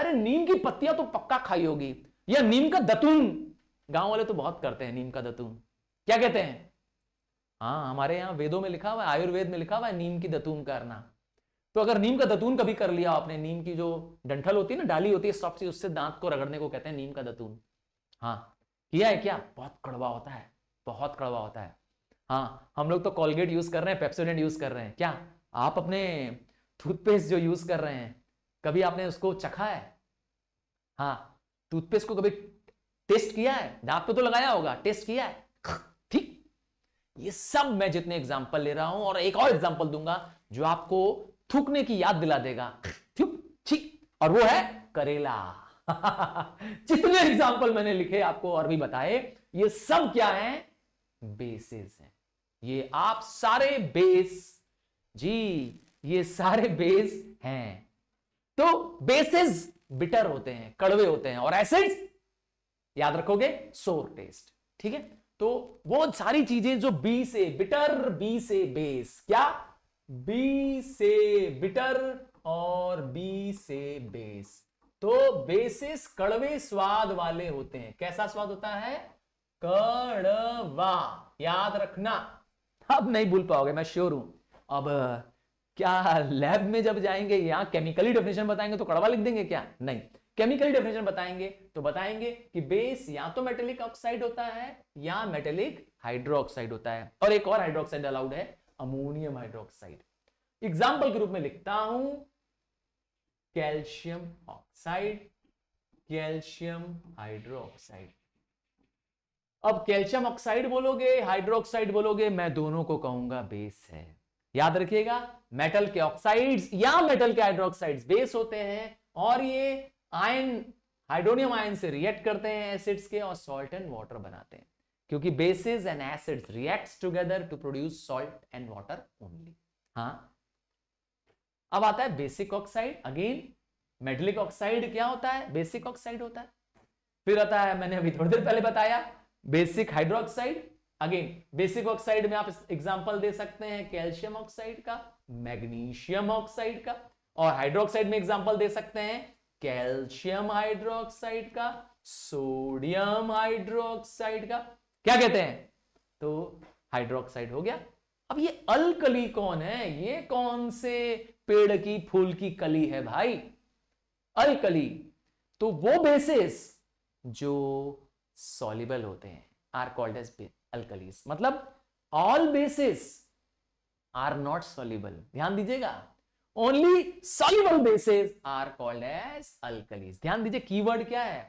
अरे नीम की पत्तियां तो पक्का खाई होगी या नीम का दतून गांव वाले तो बहुत करते हैं नीम का दतून क्या कहते हैं हाँ हमारे यहाँ वेदों में लिखा हुआ है आयुर्वेद में लिखा हुआ है नीम की दतून करना तो अगर नीम का दतून कभी कर लिया आपने नीम की जो डंठल होती है ना डाली होती है सबसे उससे दांत को रगड़ने को कहते हैं नीम का दतून हाँ किया है क्या बहुत कड़वा होता है बहुत कड़वा होता है हाँ हम लोग तो कॉलगेट यूज कर रहे हैं पेप्सोडेंट यूज कर रहे हैं क्या आप अपने टूथपेस्ट जो यूज कर रहे हैं कभी आपने उसको चखा है हाँ टूथपेस्ट को कभी टेस्ट किया है दांत पे तो लगाया होगा टेस्ट किया है ठीक ये सब मैं जितने एग्जाम्पल ले रहा हूं और एक और एग्जाम्पल दूंगा जो आपको थूकने की याद दिला देगा ठीक और वो है करेला जितने एग्जाम्पल मैंने लिखे आपको और भी बताए ये सब क्या है बेसिस है ये आप सारे बेस जी ये सारे बेस हैं तो बेसिस बिटर होते हैं कड़वे होते हैं और एसिड्स याद रखोगे सोर टेस्ट ठीक है तो वो सारी चीजें जो बी से बिटर बी से बेस क्या बी से बिटर और बी से बेस तो बेसिस कड़वे स्वाद वाले होते हैं कैसा स्वाद होता है कड़वा याद रखना अब नहीं भूल पाओगे मैं श्योर हूं अब क्या लैब में जब जाएंगे यहां केमिकली डेफिनेशन बताएंगे तो कड़वा लिख देंगे क्या नहीं केमिकली डेफिनेशन बताएंगे तो बताएंगे कि बेस या तो मेटेलिक ऑक्साइड होता है या मेटेलिक हाइड्रोक्साइड होता है और एक और हाइड्रोक्साइड अलाउड है अमोनियम हाइड्रोक्साइड एग्जाम्पल के रूप में लिखता हूं कैल्शियम ऑक्साइड कैल्शियम हाइड्रोक्साइड अब कैल्शियम ऑक्साइड बोलोगे हाइड्रोक्साइड बोलोगे मैं दोनों को कहूंगा बेस है याद रखिएगा मेटल के ऑक्साइड्स या मेटल के हाइड्रोक्साइड्स बेस होते हैं और ये आयन हाइड्रोनियम आयन से रिएक्ट करते हैं एसिड्स के और सॉल्ट एंड वाटर बनाते हैं क्योंकि bases and acids react together to produce salt and water only हाँ अब आता है basic oxide again metallic oxide क्या होता है बेसिक ऑक्साइड होता है फिर आता है मैंने अभी थोड़ी देर पहले बताया basic hydroxide again basic oxide में आप एग्जाम्पल दे सकते हैं कैल्शियम ऑक्साइड का मैग्नीशियम ऑक्साइड का और हाइड्रोक्साइड में एग्जाम्पल दे सकते हैं कैल्शियम हाइड्रोक्साइड का सोडियम हाइड्रोक्साइड का क्या कहते हैं तो हाइड्रोक्साइड हो गया अब ये अलकली कौन है ये कौन से पेड़ की फूल की कली है भाई अलकली तो वो बेसिस जो सॉलिबल होते हैं आर कॉल्ड एज अल्कलीस मतलब all bases are not soluble ध्यान दीजिएगा only soluble bases are called as alkalis ध्यान दीजिए कीवर्ड क्या है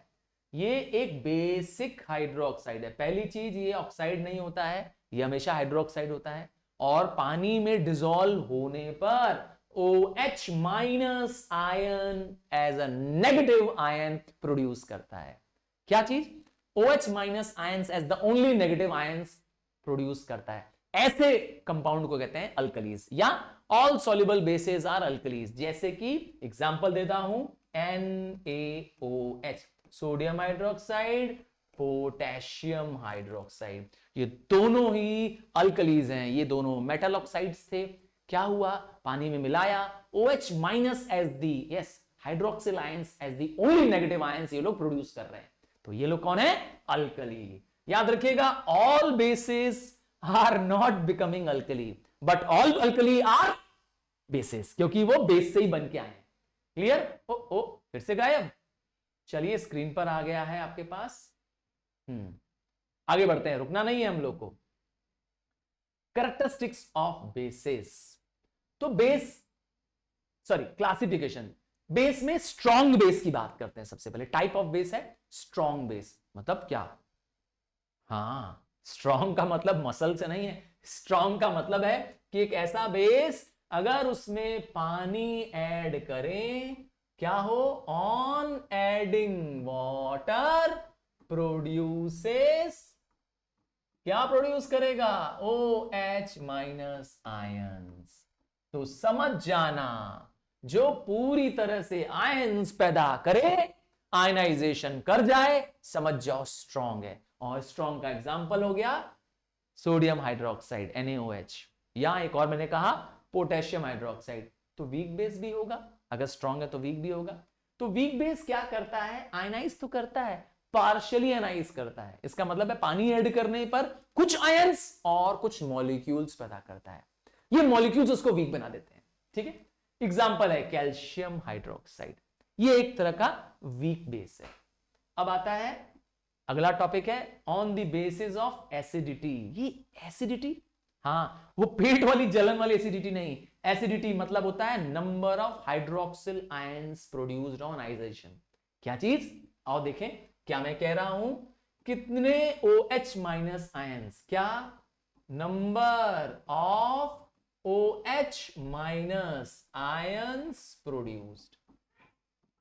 ये एक बेसिक हाइड्रोक्साइड है पहली चीज ये ऑक्साइड नहीं होता है ये हमेशा हाइड्रोक्साइड होता है और पानी में डिजोल्व होने पर O H minus ion as a negative ion produce करता है क्या चीज OH minus ions as the only negative ions produce करता है ऐसे कंपाउंड को कहते हैं अल्कलीज या all soluble bases are alkalis जैसे कि एग्जाम्पल देता हूं NaOH sodium hydroxide potassium hydroxide ये दोनों ही अल्कलीज हैं ये दोनों मेटल ऑक्साइड्स थे क्या हुआ पानी में मिलाया O H minus as the yes hydroxyl ions as the only negative ions ये लोग प्रोड्यूस कर रहे हैं तो ये लोग कौन है अल्कली याद रखिएगा all bases are not becoming alkali but all alkali are bases क्योंकि वो बेस से ही बन के आए क्लियर ओ ओ फिर से गायब चलिए स्क्रीन पर आ गया है आपके पास हम्म आगे बढ़ते हैं रुकना नहीं है हम लोग को करेक्टरिस्टिक्स ऑफ बेसिस तो बेस सॉरी क्लासिफिकेशन बेस में स्ट्रॉन्ग बेस की बात करते हैं सबसे पहले टाइप ऑफ बेस है स्ट्रॉन्ग बेस मतलब क्या हाँ स्ट्रॉन्ग का मतलब मसल से नहीं है स्ट्रॉन्ग का मतलब है कि एक ऐसा बेस अगर उसमें पानी ऐड करें क्या हो ऑन एडिंग वॉटर प्रोड्यूसेस क्या प्रोड्यूस करेगा ओ एच माइनस आय तो समझ जाना जो पूरी तरह से आयंस पैदा करे आयनाइजेशन कर जाए समझ जाओ स्ट्रॉन्ग है और स्ट्रॉन्ग का एग्जाम्पल हो गया सोडियम हाइड्रोक्साइड NaOH या एक और मैंने कहा पोटेशियम हाइड्रोक्साइड तो वीक बेस भी होगा अगर स्ट्रॉन्ग है तो वीक भी होगा तो वीक बेस क्या करता है आयनाइज तो करता है पार्शियली एनाइज करता है इसका मतलब है पानी ऐड करने पर कुछ आयंस और कुछ मॉलिक्यूल्स पैदा करता है ये मॉलिक्यूल्स उसको वीक बना देते हैं ठीक है एग्जाम्पल है कैल्शियम हाइड्रोक्साइड ये एक तरह का वीक बेस है अब आता है अगला टॉपिक है on the basis of acidity ये एसिडिटी हाँ वो पेट वाली जलन वाली एसिडिटी नहीं एसिडिटी मतलब होता है number of hydroxyl ions produced on ionisation क्या चीज और देखें क्या मैं कह रहा हूं कितने ओ एच माइनस आय क्या number of OH minus ions produced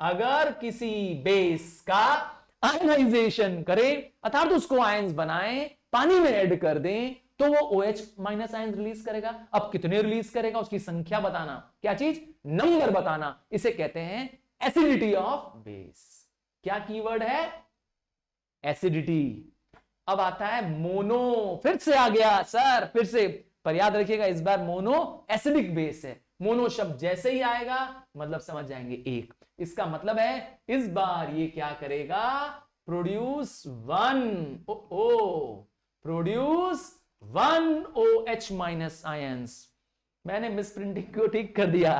अगर किसी बेस का आयनाइजेशन करें अर्थात उसको आयंस बनाएं पानी में ऐड कर दें तो वो O H minus ion release करेगा अब कितने रिलीज करेगा उसकी संख्या बताना क्या चीज नंबर बताना इसे कहते हैं एसिडिटी ऑफ बेस क्या कीवर्ड है एसिडिटी अब आता है मोनो फिर से आ गया सर फिर से पर याद रखिएगा इस बार मोनो एसिडिक बेस है मोनो शब्द जैसे ही आएगा मतलब समझ जाएंगे एक इसका मतलब है इस बार ये क्या करेगा produce one O, O produce one O H minus ions मैंने मिस प्रिंटिंग को ठीक कर दिया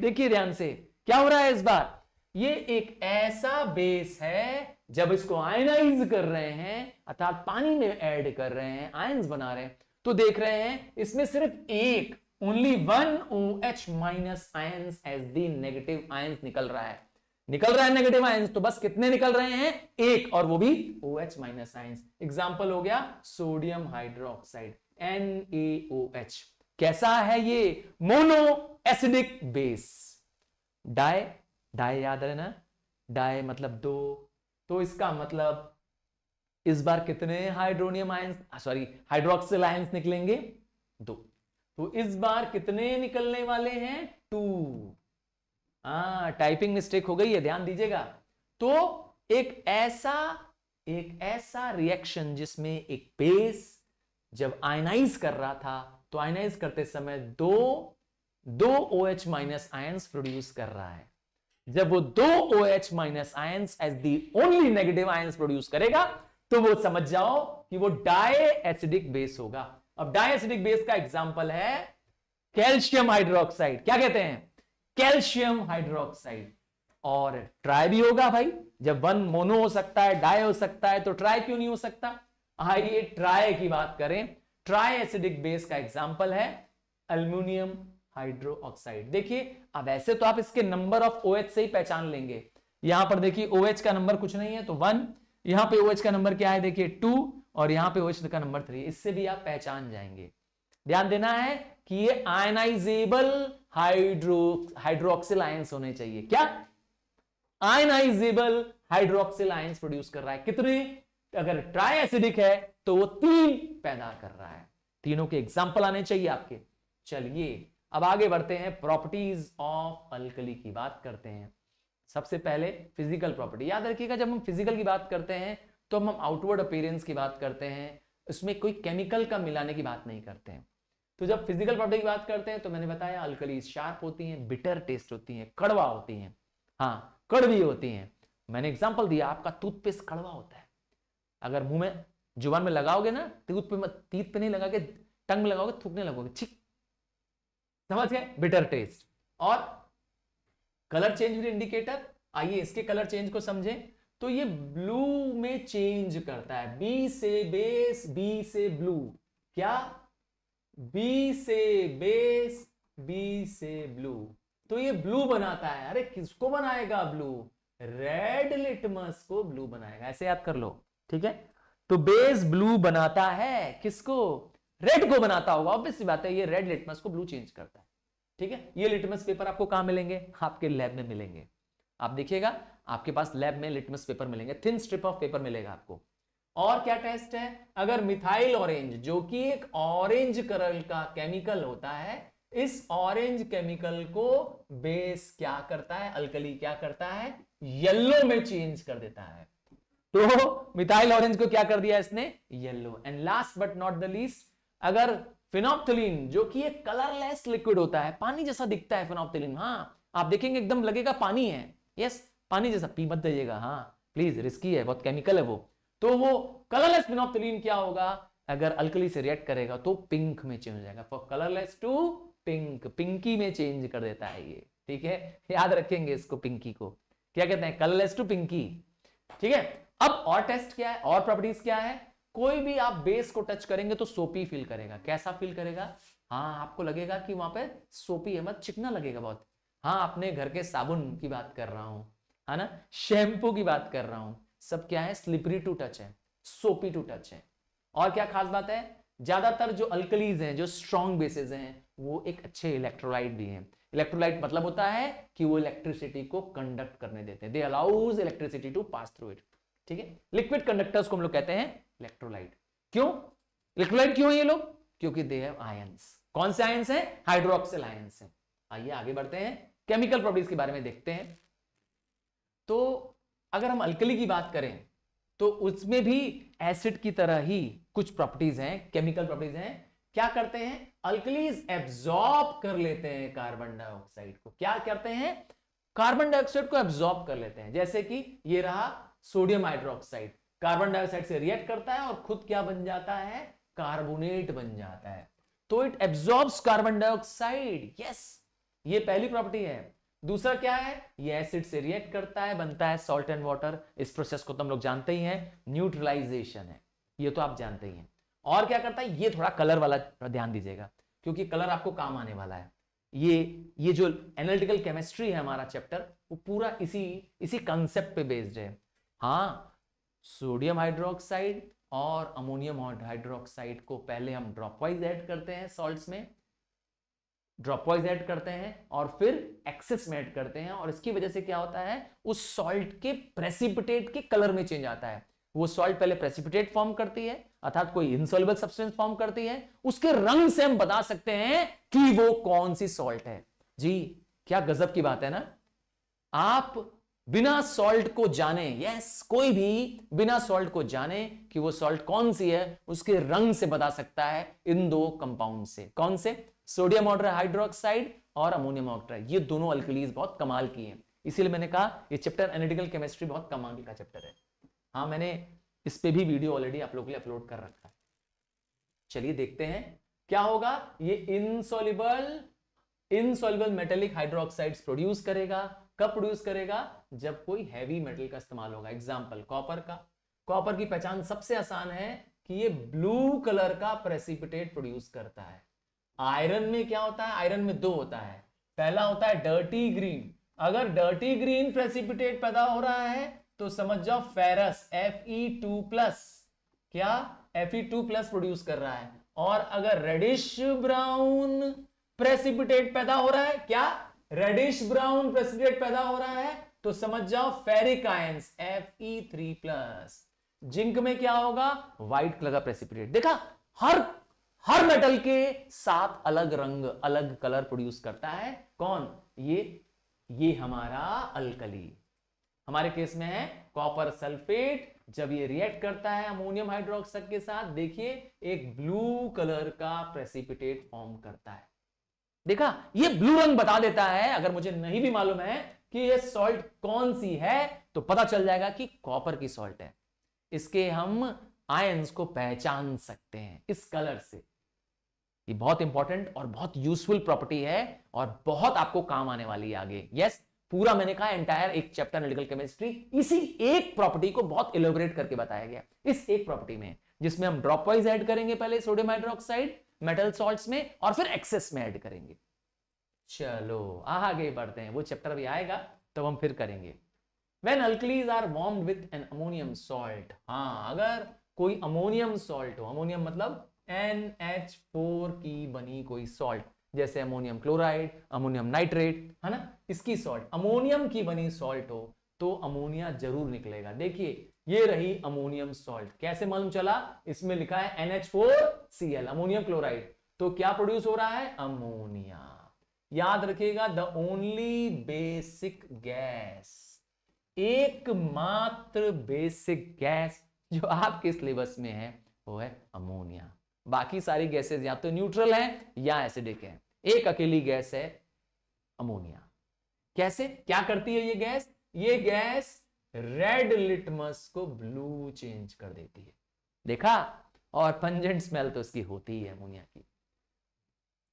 देखिए ध्यान से क्या हो रहा है इस बार ये एक ऐसा बेस है जब इसको आयनाइज कर रहे हैं अर्थात पानी में ऐड कर रहे हैं आयंस बना रहे हैं तो देख रहे हैं इसमें सिर्फ एक only one O H minus ions as the negative ions निकल रहा है निकल रहा है नेगेटिव आयंस तो बस कितने निकल रहे हैं एक और वो भी O H minus ions example हो गया सोडियम हाइड्रोक्साइड एच कैसा है ये mono acidic base di di याद है ना डाय मतलब दो तो इसका मतलब इस बार कितने hydronium ion sorry hydroxyl ion निकलेंगे दो तो इस बार कितने निकलने वाले हैं टू आ, टाइपिंग मिस्टेक हो गई है ध्यान दीजिएगा तो एक ऐसा एक ऐसा रिएक्शन जिसमें एक बेस जब आयनाइज कर रहा था तो आयनाइज करते समय दो दो O H minus ion produce कर रहा है जब वो दो O H minus ion as the only negative ion produce करेगा तो वो समझ जाओ कि वो डाई एसिडिक बेस होगा अब डाई एसिडिक बेस का एग्जाम्पल है कैल्शियम हाइड्रोक्साइड क्या कहते हैं कैल्शियम हाइड्रोक्साइड और ट्राई भी होगा भाई जब वन मोनो हो सकता है डाई हो सकता है तो ट्राई क्यों नहीं हो सकता आइए ट्राई की बात करें ट्राई एसिडिक बेस का एग्जाम्पल है अल्मोनियम हाइड्रो ऑक्साइड देखिए अब ऐसे तो आप इसके नंबर ऑफ OH से ही पहचान लेंगे यहां पर देखिए OH का नंबर कुछ नहीं है तो वन यहां पे ओ OH का नंबर क्या है देखिए टू और यहां पे ओ OH का नंबर थ्री इससे भी आप पहचान जाएंगे ध्यान देना है कि ये आयनाइजेबल हाइड्रो हाइड्रोक्सिल आयंस होने चाहिए क्या आयनाइजेबल हाइड्रोक्सिल आयंस प्रोड्यूस कर रहा है कितने अगर ट्राई एसिडिक है तो वो तीन पैदा कर रहा है तीनों के एग्जाम्पल आने चाहिए आपके चलिए अब आगे बढ़ते हैं प्रॉपर्टीज ऑफ अल्कली की बात करते हैं सबसे पहले फिजिकल प्रॉपर्टी याद रखिएगा जब हम फिजिकल की बात करते हैं तो हम आउटवर्ड अपेयरेंस की बात करते हैं उसमें कोई केमिकल का मिलाने की बात नहीं करते हैं तो जब फिजिकल प्रॉपर्टी की बात करते हैं तो मैंने बताया अल्कलीज शार्प होती हैं बिटर टेस्ट होती हैं कड़वा होती हैं हाँ कड़वी होती हैं मैंने एग्जांपल दिया आपका टूथपेस्ट कड़वा होता है अगर मुंह में जुबान में लगाओगे ना टूथ पे तीत पे नहीं लगा के टंग में लगाओगे थूकने लगोगे ठीक समझ गए बिटर टेस्ट और कलर चेंज विद इंडिकेटर आइए इसके कलर चेंज को समझें तो ये ब्लू में चेंज करता है बी से बेस बी से ब्लू क्या बी से बेस बी से ब्लू तो ये ब्लू बनाता है अरे किसको बनाएगा ब्लू रेड लिटमस को ब्लू बनाएगा ऐसे याद कर लो ठीक है तो बेस ब्लू बनाता है किसको रेड को बनाता होगा ऑब्वियस बात है ये रेड लिटमस को ब्लू चेंज करता है ठीक है ये लिटमस पेपर आपको कहां मिलेंगे आपके लैब में मिलेंगे आप देखिएगा आपके पास लैब में लिटमस पेपर मिलेंगे थिन स्ट्रिप ऑफ पेपर मिलेगा आपको और क्या टेस्ट है अगर मिथाइल ऑरेंज जो कि एक ऑरेंज करल का केमिकल होता है इस ऑरेंज केमिकल को बेस क्या करता है अल्कली क्या करता है येलो में चेंज कर देता है तो मिथाइल ऑरेंज को क्या कर दिया इसने yellow and last but not the least अगर फिनोप्थलीन जो कि एक कलरलेस लिक्विड होता है पानी जैसा दिखता है फिनोप्थलीन हाँ आप देखेंगे एकदम लगेगा पानी है यस पानी जैसा पी मत दीजिएगा हाँ प्लीज रिस्की है बहुत केमिकल है वो तो वो कलरलेस फिनोप्थलीन क्या होगा अगर अल्कली से रिएक्ट करेगा तो पिंक में चेंज हो जाएगा for colourless to pink pinky में चेंज कर देता है ये ठीक है याद रखेंगे इसको पिंकी को क्या कहते हैं कलरलेस टू पिंकी ठीक है अब और टेस्ट क्या है और प्रॉपर्टीज क्या है कोई भी आप बेस को टच करेंगे तो सोपी फील करेगा कैसा फील करेगा हाँ आपको लगेगा कि वहां पे सोपी है मत चिकना लगेगा बहुत हाँ अपने घर के साबुन की बात कर रहा हूँ है ना शैम्पू की बात कर रहा हूँ सब क्या है स्लिपरी टू टच है सोपी टू टच है और क्या खास बात है ज्यादातर जो अल्कलीज हैं जो स्ट्रॉन्ग बेसिस हैं वो एक अच्छे इलेक्ट्रोलाइट भी हैं इलेक्ट्रोलाइट मतलब होता है कि वो इलेक्ट्रिसिटी को कंडक्ट करने देते हैं they allows electricity to pass through it ठीक है लिक्विड कंडक्टर्स को हम लोग कहते हैं इलेक्ट्रोलाइट क्यों इलेक्ट्रोलाइट क्यों है ये लोग क्योंकि दे हैव आयंस कौन से आयंस हैं हाइड्रोक्सिल आयंस हैं आइए आगे बढ़ते हैं केमिकल प्रॉपर्टीज के बारे में देखते हैं तो अगर हम अल्कली की बात करें तो उसमें भी एसिड की तरह ही कुछ प्रॉपर्टीज हैं केमिकल प्रॉपर्टीज हैं क्या करते हैं अल्कलीज एब्जॉर्ब कर लेते हैं कार्बन डाइऑक्साइड को क्या करते हैं कार्बन डाइऑक्साइड को एब्जॉर्ब कर लेते हैं जैसे कि ये रहा सोडियम हाइड्रोक्साइड कार्बन डाइऑक्साइड से रिएक्ट करता है और खुद क्या बन जाता है कार्बोनेट बन जाता है तो it absorb carbon dioxide yes ये पहली प्रॉपर्टी है दूसरा क्या है ये एसिड से रिएक्ट करता है बनता है सॉल्ट एंड वाटर इस प्रोसेस को तो हम लोग जानते ही हैं न्यूट्रलाइजेशन है ये तो आप जानते ही हैं और क्या करता है ये थोड़ा कलर वाला ध्यान दीजिएगा क्योंकि कलर आपको काम आने वाला है ये ये जो एनालिटिकल केमिस्ट्री है हमारा चैप्टर वो पूरा इसी इसी कंसेप्ट पे बेस्ड है हाँ सोडियम हाइड्रोक्साइड और अमोनियम हाइड्रोक्साइड को पहले हम ड्रॉपवाइज ऐड करते हैं सॉल्ट्स में ड्रॉपवाइज ऐड करते हैं और फिर एक्सेस में ऐड करते हैं और इसकी वजह से क्या होता है उस सॉल्ट के प्रेसिपिटेट के कलर में चेंज आता है वो सॉल्ट पहले प्रेसिपिटेट फॉर्म करती है अर्थात कोई इनसॉल्युबल सब्सटेंस फॉर्म करती है उसके रंग से हम बता सकते हैं कि वो कौन सी सॉल्ट है जी क्या गजब की बात है ना आप बिना सॉल्ट को जाने यस कोई भी बिना सॉल्ट को जाने कि वो सॉल्ट कौन सी है उसके रंग से बता सकता है इन दो कंपाउंड से कौन से सोडियम ऑर्डर हाइड्रोक्साइड और अमोनियम ऑक्ट्राइड ये दोनों अल्कलीज बहुत कमाल की हैं इसीलिए मैंने कहा ये चैप्टर एनेटिकल केमिस्ट्री बहुत कमाल का चैप्टर है हाँ मैंने इस पर भी वीडियो ऑलरेडी आप लोग अपलोड कर रखा है चलिए देखते हैं क्या होगा ये insoluble insoluble metallic hydroxide produce करेगा कब प्रोड्यूस करेगा जब कोई हैवी मेटल का इस्तेमाल होगा एग्जाम्पल कॉपर का कॉपर की पहचान सबसे आसान है कि ये ब्लू कलर का प्रेसिपिटेट प्रोड्यूस करता है आयरन में क्या होता है आयरन में दो होता है पहला होता है डर्टी ग्रीन अगर डर्टी ग्रीन प्रेसिपिटेट पैदा हो रहा है तो समझ जाओ ferrous F E two plus क्या F E two plus produce कर रहा है और अगर रेडिश ब्राउन प्रेसिपिटेट पैदा हो रहा है क्या रेडिश ब्राउन प्रेसिपिटेट पैदा हो रहा है तो समझ जाओ ferric ions F E three plus zinc में क्या होगा व्हाइट कलर का प्रेसिपिटेट देखा हर हर मेटल के साथ अलग रंग अलग कलर प्रोड्यूस करता है कौन ये ये हमारा अल्कली हमारे केस में है कॉपर सल्फेट जब ये रिएक्ट करता है अमोनियम हाइड्रोक्साइड के साथ देखिए एक ब्लू कलर का प्रेसिपिटेट फॉर्म करता है देखा ये ब्लू रंग बता देता है अगर मुझे नहीं भी मालूम है कि ये सॉल्ट कौन सी है तो पता चल जाएगा कि कॉपर की सॉल्ट है इसके हम आयंस को पहचान सकते हैं इस कलर से ये बहुत इंपॉर्टेंट और बहुत यूजफुल प्रॉपर्टी है और बहुत आपको काम आने वाली है आगे यस yes, पूरा मैंने कहा एंटायर एक चैप्टर मेडिकल केमिस्ट्री इसी एक प्रॉपर्टी को बहुत इलेबोरेट करके बताया गया इस एक प्रॉपर्टी में जिसमें हम ड्रॉप वाइज ऐड करेंगे पहले सोडियम हाइड्रोक्साइड मेटल सॉल्ट्स में और फिर एक्सेस में ऐड करेंगे चलो आगे बढ़ते हैं वो चैप्टर भी आएगा तो हम फिर करेंगे when alkalis are warmed with an ammonium salt हाँ अगर कोई अमोनियम सॉल्ट हो अमोनियम मतलब NH4 की बनी कोई सॉल्ट जैसे अमोनियम क्लोराइड अमोनियम नाइट्रेट है ना इसकी सॉल्ट अमोनियम की बनी सॉल्ट हो तो अमोनिया जरूर निकलेगा देखिए ये रही अमोनियम सॉल्ट कैसे मालूम चला इसमें लिखा है NH4Cl अमोनियम क्लोराइड तो क्या प्रोड्यूस हो रहा है अमोनिया याद रखिएगा द ओनली बेसिक गैस एकमात्र बेसिक गैस जो आपके सिलेबस में है वो है अमोनिया बाकी सारी गैसेज या तो न्यूट्रल है या एसिडिक है एक अकेली गैस है अमोनिया कैसे क्या करती है ये गैस ये गैस रेड लिटमस को ब्लू चेंज कर देती है देखा और पंजेंट स्मेल तो इसकी होती ही अमोनिया की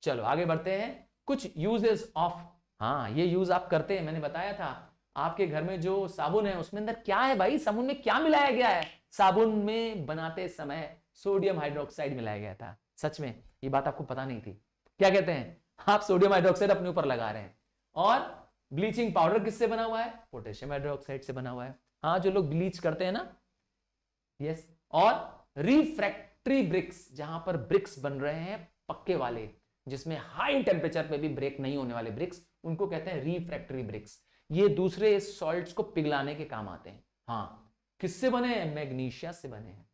चलो आगे बढ़ते हैं कुछ यूजेस ऑफ हाँ ये यूज आप करते हैं मैंने बताया था आपके घर में जो साबुन है उसमें अंदर क्या है भाई साबुन में क्या मिलाया गया है साबुन में बनाते समय सोडियम हाइड्रोक्साइड मिलाया गया था सच में ये बात आपको पता नहीं थी क्या कहते हैं आप सोडियम हाइड्रोक्साइड अपने ऊपर लगा रहे हैं और ब्लीचिंग पाउडर किससे बना हुआ है पोटेशियम हाइड्रोक्साइड से बना हुआ है हाँ जो लोग ब्लीच करते हैं ना यस और रिफ्रैक्ट्री ब्रिक्स जहां पर ब्रिक्स बन रहे हैं पक्के वाले जिसमें हाई टेम्परेचर पे भी ब्रेक नहीं होने वाले ब्रिक्स उनको कहते हैं रिफ्रैक्ट्री ब्रिक्स ये दूसरे सॉल्ट को पिघलाने के काम आते हैं हाँ किससे बने हैं मैग्नीशिया से बने हैं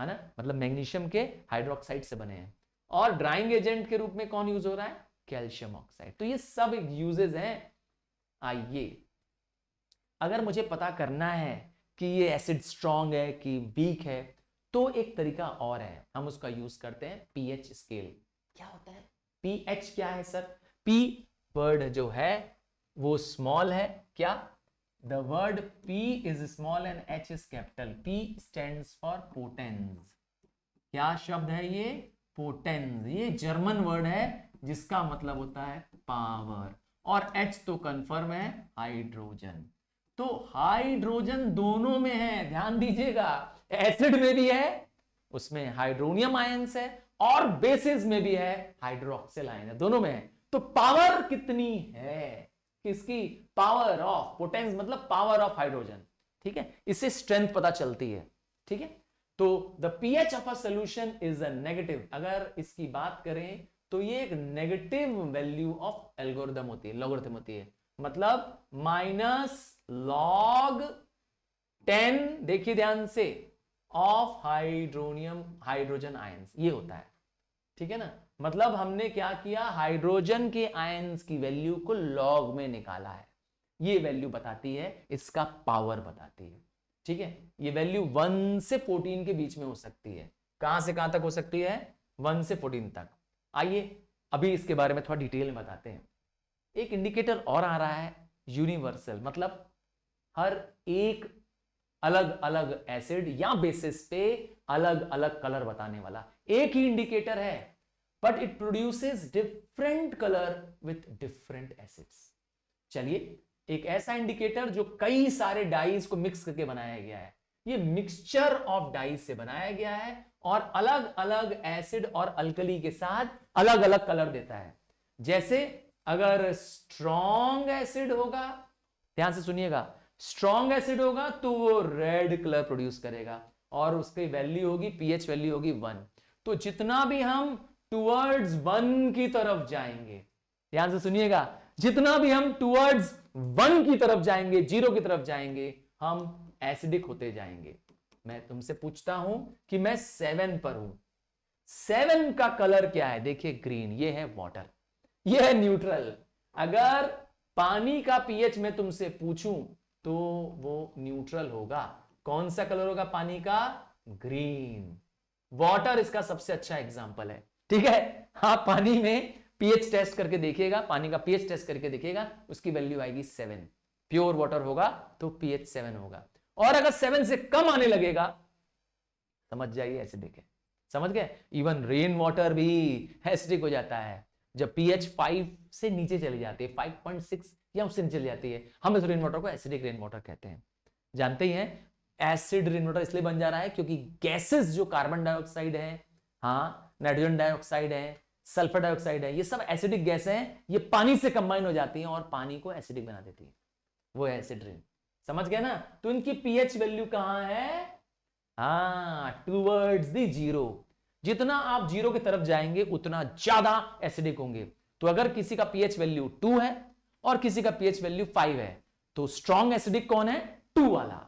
है ना मतलब मैग्नीशियम के हाइड्रोक्साइड से बने हैं और ड्राइंग एजेंट के रूप में कौन यूज हो रहा है कैल्शियम ऑक्साइड तो ये सब यूजेज हैं आइए अगर मुझे पता करना है कि ये एसिड स्ट्रांग है कि वीक है तो एक तरीका और है हम उसका यूज करते हैं पीएच स्केल क्या होता है पीएच क्या है सर पी वर्ड जो है वो स्मॉल है क्या the word P is small and H is capital P stand for potence क्या शब्द है ये पोटेंस ये जर्मन वर्ड है जिसका मतलब होता है पावर और H तो कंफर्म है हाइड्रोजन तो हाइड्रोजन दोनों में है ध्यान दीजिएगा एसिड में भी है उसमें हाइड्रोनियम आयंस है और बेसिस में भी है हाइड्रोक्सिल आयन है दोनों में है तो पावर कितनी है किसकी पावर ऑफ पोटेंस मतलब पावर ऑफ हाइड्रोजन ठीक है इससे स्ट्रेंथ पता चलती है ठीक है तो the pH of a solution is a negative अगर इसकी बात करें तो ये एक नेगेटिव वैल्यू ऑफ एल्गोरिदम होती है लॉगरिथम होती है मतलब माइनस लॉग टेन देखिए ध्यान से ऑफ हाइड्रोनियम हाइड्रोजन आयंस ये होता है ठीक है ना मतलब हमने क्या किया हाइड्रोजन के आयंस की वैल्यू को लॉग में निकाला है ये वैल्यू बताती है इसका पावर बताती है ठीक है ये वैल्यू वन से फोर्टीन के बीच में हो सकती है कहां से कहां तक हो सकती है वन से फोर्टीन तक आइए अभी इसके बारे में थोड़ा डिटेल में बताते हैं एक इंडिकेटर और आ रहा है यूनिवर्सल मतलब हर एक अलग अलग एसिड या बेसिस पे अलग अलग कलर बताने वाला एक ही इंडिकेटर है but it produces different colour with different acids चलिए एक ऐसा इंडिकेटर जो कई सारे डाइज को मिक्स करके बनाया गया है ये मिक्सचर ऑफ डाइस से बनाया गया है और अलग अलग एसिड और अल्कली के साथ अलग अलग कलर देता है जैसे अगर स्ट्रॉन्ग एसिड होगा ध्यान से सुनिएगा स्ट्रॉन्ग एसिड होगा तो वो रेड कलर प्रोड्यूस करेगा और उसकी वैल्यू होगी पीएच वैल्यू होगी वन तो जितना भी हम टूवर्ड्स वन की तरफ जाएंगे ध्यान से सुनिएगा जितना भी हम टूवर्ड्स वन की तरफ जाएंगे जीरो की तरफ जाएंगे हम एसिडिक होते जाएंगे मैं तुमसे पूछता हूं कि मैं सेवन पर हूं सेवन का कलर क्या है देखिए ग्रीन ये है वाटर ये है न्यूट्रल अगर पानी का पीएच मैं तुमसे पूछूं तो वो न्यूट्रल होगा कौन सा कलर होगा पानी का ग्रीन वाटर इसका सबसे अच्छा एग्जाम्पल है ठीक है हाँ पानी में पीएच टेस्ट करके देखिएगा पानी का पीएच टेस्ट करके देखिएगा उसकी वैल्यू आएगी सेवन प्योर वाटर होगा तो पीएच सेवन होगा और अगर सेवन से कम आने लगेगा समझ जाइए ऐसे देखें समझ गए इवन रेन वाटर भी एसिडिक हो जाता है जब पीएच फाइव से नीचे चली जाती है फाइव पॉइंट सिक्स या उससे नीचे चली जाती है हम इस रेन वाटर को एसिडिक रेन वाटर कहते हैं जानते ही हैं एसिड रेन वाटर इसलिए बन जा रहा है क्योंकि गैसेस जो कार्बन डाइऑक्साइड है हाँ नाइट्रोजन डाइऑक्साइड है सल्फर डाइऑक्साइड है ये सब एसिडिक गैस हैं ये पानी से कंबाइन हो जाती हैं और पानी को एसिडिक बना देती है वो एसिड रेन समझ गया ना तो इनकी पीएच वैल्यू कहां है हाँ टूवर्ड्स दी जीरो जितना आप जीरो की तरफ जाएंगे उतना ज्यादा एसिडिक होंगे तो अगर किसी का पीएच वैल्यू टू है और किसी का पीएच वैल्यू फाइव है तो स्ट्रॉन्ग एसिडिक कौन है टू वाला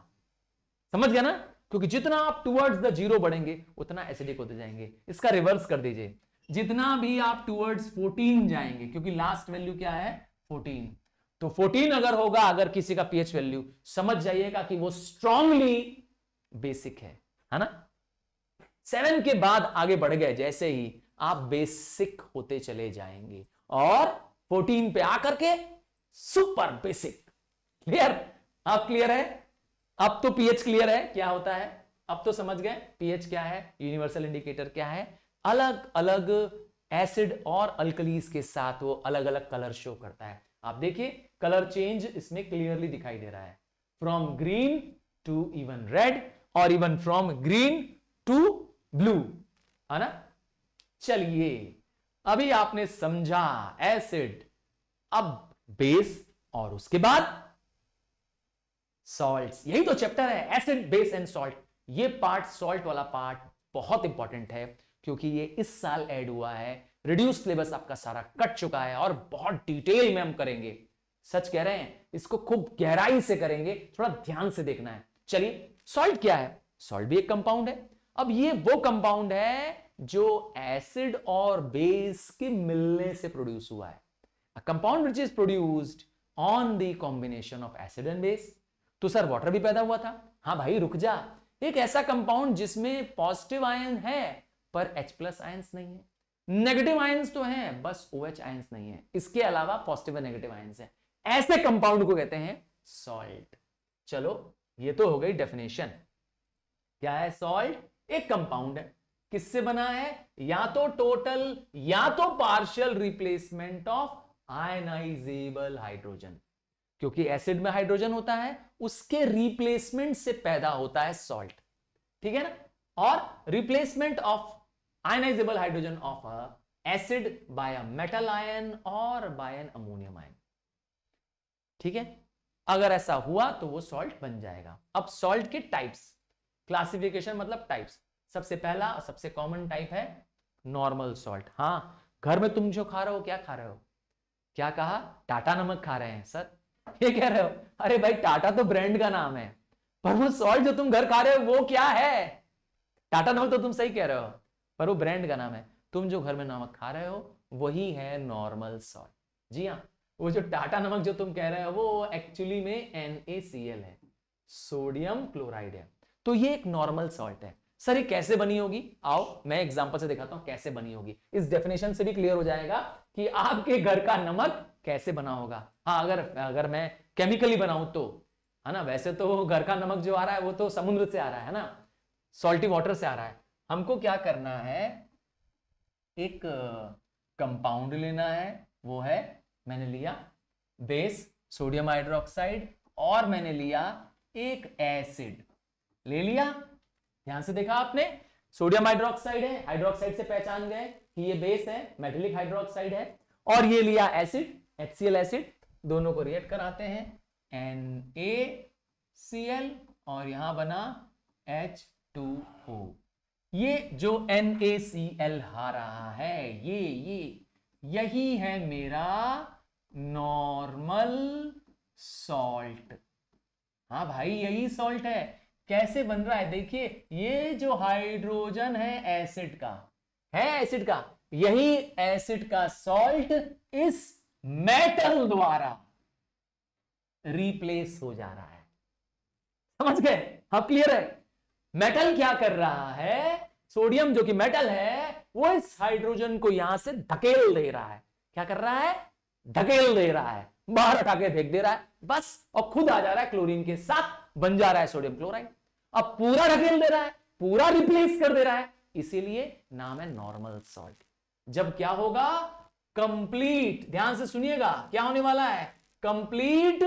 समझ गया ना क्योंकि जितना आप टूवर्ड्स द जीरो बढ़ेंगे उतना एसिडिक होते जाएंगे इसका रिवर्स कर दीजिए जितना भी आप टूवर्ड्स फोर्टीन जाएंगे क्योंकि लास्ट वैल्यू क्या है फोर्टीन तो 14 अगर होगा अगर किसी का पीएच वैल्यू समझ जाइएगा कि वो स्ट्रांगली बेसिक है है ना सेवन के बाद आगे बढ़ गए जैसे ही आप बेसिक होते चले जाएंगे और 14 पे आकर के सुपर बेसिक क्लियर आप क्लियर है अब तो पीएच क्लियर है क्या होता है अब तो समझ गए पीएच क्या है यूनिवर्सल इंडिकेटर क्या है अलग अलग एसिड और अल्कलीज के साथ वो अलग अलग कलर शो करता है आप देखिए कलर चेंज इसमें क्लियरली दिखाई दे रहा है from green to even red और even from green to blue है ना चलिए अभी आपने समझा एसिड अब बेस और उसके बाद सॉल्ट यही तो चैप्टर है एसिड बेस एंड सॉल्ट ये पार्ट सॉल्ट वाला पार्ट बहुत इंपॉर्टेंट है क्योंकि ये इस साल ऐड हुआ है रिड्यूस सिलेबस आपका सारा कट चुका है और बहुत डिटेल में हम करेंगे सच कह रहे हैं इसको खूब गहराई से करेंगे थोड़ा ध्यान से देखना है चलिए सॉल्ट क्या है सॉल्ट भी एक कंपाउंड है अब ये वो कंपाउंड है जो एसिड और बेस के मिलने से प्रोड्यूस हुआ है compound which is produced on the combination of acid and base तो सर वाटर भी पैदा हुआ था हाँ भाई रुक जा एक ऐसा कंपाउंड जिसमें पॉजिटिव आयन है पर H प्लस आयन नहीं है नेगेटिव आयंस तो हैं बस ओ OH आयंस नहीं है इसके अलावा पॉजिटिव और नेगेटिव आयंस हैं ऐसे कंपाउंड को कहते हैं सॉल्ट चलो ये तो हो गई डेफिनेशन क्या है सॉल्ट एक कंपाउंड है किससे बना है या तो टोटल या तो partial replacement of ionisable hydrogen क्योंकि एसिड में हाइड्रोजन होता है उसके रिप्लेसमेंट से पैदा होता है सॉल्ट ठीक है ना और replacement of ionisable hydrogen of a acid by a metal ion or by an ammonium ion ठीक है अगर ऐसा हुआ तो वो सॉल्ट बन जाएगा अब सॉल्ट के टाइप्स क्लासिफिकेशन मतलब टाइप्स सबसे पहला और सबसे कॉमन टाइप है नॉर्मल सॉल्ट हाँ घर में तुम जो खा रहे हो क्या खा रहे हो क्या कहा टाटा नमक खा रहे हैं सर ये कह रहे हो अरे भाई टाटा तो ब्रांड का नाम है पर वो सॉल्ट जो तुम घर खा रहे हो वो क्या है टाटा नमक तो तुम सही कह रहे हो पर वो ब्रांड का नाम है तुम जो घर में नमक खा रहे हो वही है नॉर्मल सॉल्ट जी हाँ वो जो टाटा नमक जो तुम कह रहे हो वो एक्चुअली में एन है सोडियम क्लोराइड है तो ये एक नॉर्मल सॉल्ट है सर ये कैसे बनी होगी आओ मैं एग्जांपल से दिखाता हूं कैसे बनी होगी इस डेफिनेशन से भी क्लियर हो जाएगा कि आपके घर का नमक कैसे बना होगा हाँ अगर अगर मैं केमिकली बनाऊं तो है ना वैसे तो घर का नमक जो आ रहा है वो तो समुद्र से आ रहा है ना सॉल्टी वाटर से आ रहा है हमको क्या करना है एक कंपाउंड लेना है वो है मैंने लिया बेस सोडियम हाइड्रोक्साइड और मैंने लिया एक एसिड ले लिया ध्यान से देखा आपने सोडियम हाइड्रोक्साइड है हाइड्रोक्साइड से पहचान गए कि ये बेस है मेटलिक हाइड्रोक्साइड है और ये लिया एसिड एचसीएल एसिड दोनों को रिएक्ट कराते हैं एन ए सी एल और यहां बना एच टू ओ ये जो एन ए सी एल आ रहा है ये ये यही है मेरा नॉर्मल सॉल्ट हाँ भाई यही सॉल्ट है कैसे बन रहा है देखिए ये जो हाइड्रोजन है एसिड का है एसिड का यही एसिड का सॉल्ट इस मेटल द्वारा रिप्लेस हो जा रहा है समझ गए अब हाँ, क्लियर है मेटल क्या कर रहा है सोडियम जो कि मेटल है वो इस हाइड्रोजन को यहां से धकेल दे रहा है क्या कर रहा है धकेल दे रहा है बाहर हटा के फेंक दे रहा है बस और खुद आ जा रहा है क्लोरीन के साथ बन जा रहा है सोडियम क्लोराइड अब पूरा धकेल दे रहा है पूरा रिप्लेस कर दे रहा है इसीलिए नाम है नॉर्मल सॉल्ट जब क्या होगा कंप्लीट ध्यान से सुनिएगा क्या होने वाला है कंप्लीट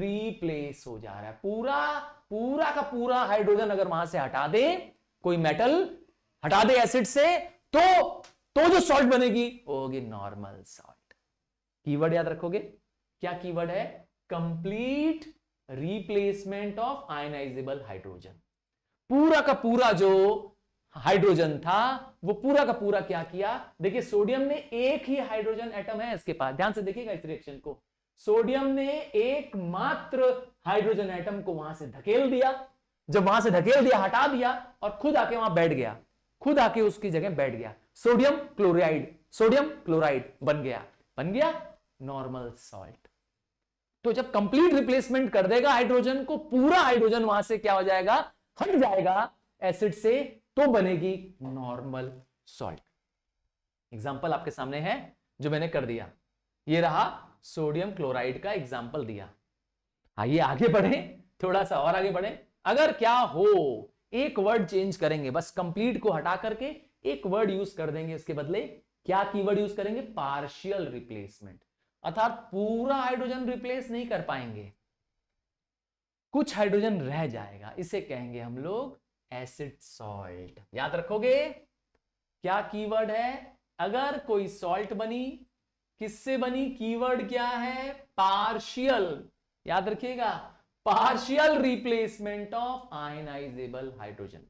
रिप्लेस हो जा रहा है पूरा पूरा का पूरा हाइड्रोजन अगर वहां से हटा दे कोई मेटल हटा दे एसिड से तो तो जो सॉल्ट बनेगी वो होगी नॉर्मल सॉल्ट कीवर्ड याद रखोगे क्या कीवर्ड है complete replacement of ionisable hydrogen पूरा का पूरा जो हाइड्रोजन था वो पूरा का पूरा क्या किया देखिए सोडियम में एक ही हाइड्रोजन एटम है इसके पास ध्यान से देखिएगा इस रिएक्शन को सोडियम ने एकमात्र हाइड्रोजन एटम को वहां से धकेल दिया जब वहां से धकेल दिया हटा दिया और खुद आके वहां बैठ गया खुद आके उसकी जगह बैठ गया सोडियम क्लोराइड सोडियम क्लोराइड बन गया बन गया नॉर्मल सॉल्ट तो जब कंप्लीट रिप्लेसमेंट कर देगा हाइड्रोजन को पूरा हाइड्रोजन वहां से क्या हो जाएगा हट जाएगा एसिड से तो बनेगी नॉर्मल सॉल्ट एग्जाम्पल आपके सामने है जो मैंने कर दिया ये रहा सोडियम क्लोराइड का एग्जाम्पल दिया आइए आगे बढ़े थोड़ा सा और आगे बढ़े अगर क्या हो एक वर्ड चेंज करेंगे बस कंप्लीट को हटा करके एक वर्ड यूज कर देंगे इसके बदले क्या कीवर्ड यूज करेंगे पार्शियल रिप्लेसमेंट अर्थात पूरा हाइड्रोजन रिप्लेस नहीं कर पाएंगे कुछ हाइड्रोजन रह जाएगा इसे कहेंगे हम लोग एसिड सॉल्ट याद रखोगे क्या कीवर्ड है अगर कोई सॉल्ट बनी किससे बनी कीवर्ड क्या है पार्शियल याद रखिएगा partial replacement of ionisable hydrogen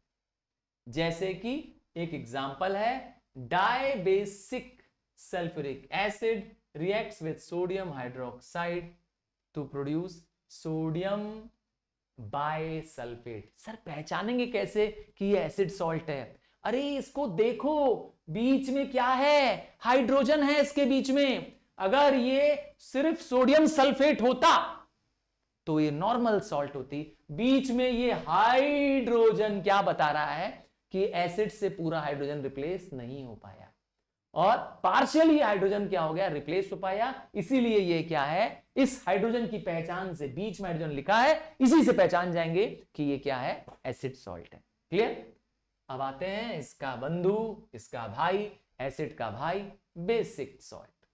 जैसे कि एक एग्जांपल है dibasic sulphuric acid reacts with sodium hydroxide to produce sodium bisulphate sir पहचानेंगे कैसे कि ये एसिड सॉल्ट है अरे इसको देखो बीच में क्या है हाइड्रोजन है इसके बीच में अगर ये सिर्फ सोडियम सल्फेट होता तो ये नॉर्मल सॉल्ट होती बीच में ये हाइड्रोजन क्या बता रहा है कि एसिड से पूरा हाइड्रोजन रिप्लेस नहीं हो पाया और पार्शियली हाइड्रोजन क्या हो गया रिप्लेस हो पाया इसीलिए ये क्या है इस हाइड्रोजन की पहचान से बीच में हाइड्रोजन लिखा है इसी से पहचान जाएंगे कि ये क्या है एसिड सॉल्ट है क्लियर अब आते हैं इसका बंधु इसका भाई एसिड का भाई बेसिक सॉल्ट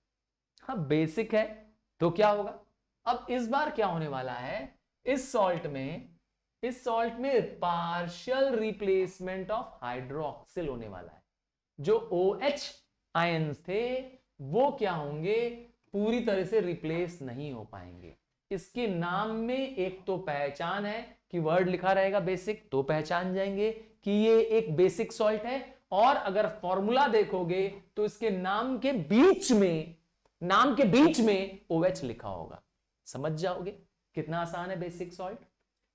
हाँ बेसिक है तो क्या होगा अब इस बार क्या होने वाला है इस सॉल्ट में इस सॉल्ट में पार्शियल रिप्लेसमेंट ऑफ हाइड्रोक्सिल होने वाला है जो ओ एच आयन्स थे वो क्या होंगे पूरी तरह से रिप्लेस नहीं हो पाएंगे इसके नाम में एक तो पहचान है कि वर्ड लिखा रहेगा बेसिक तो पहचान जाएंगे कि ये एक बेसिक सॉल्ट है और अगर फॉर्मूला देखोगे तो इसके नाम के बीच में नाम के बीच में ओवेच लिखा होगा समझ जाओगे कितना आसान है बेसिक सॉल्ट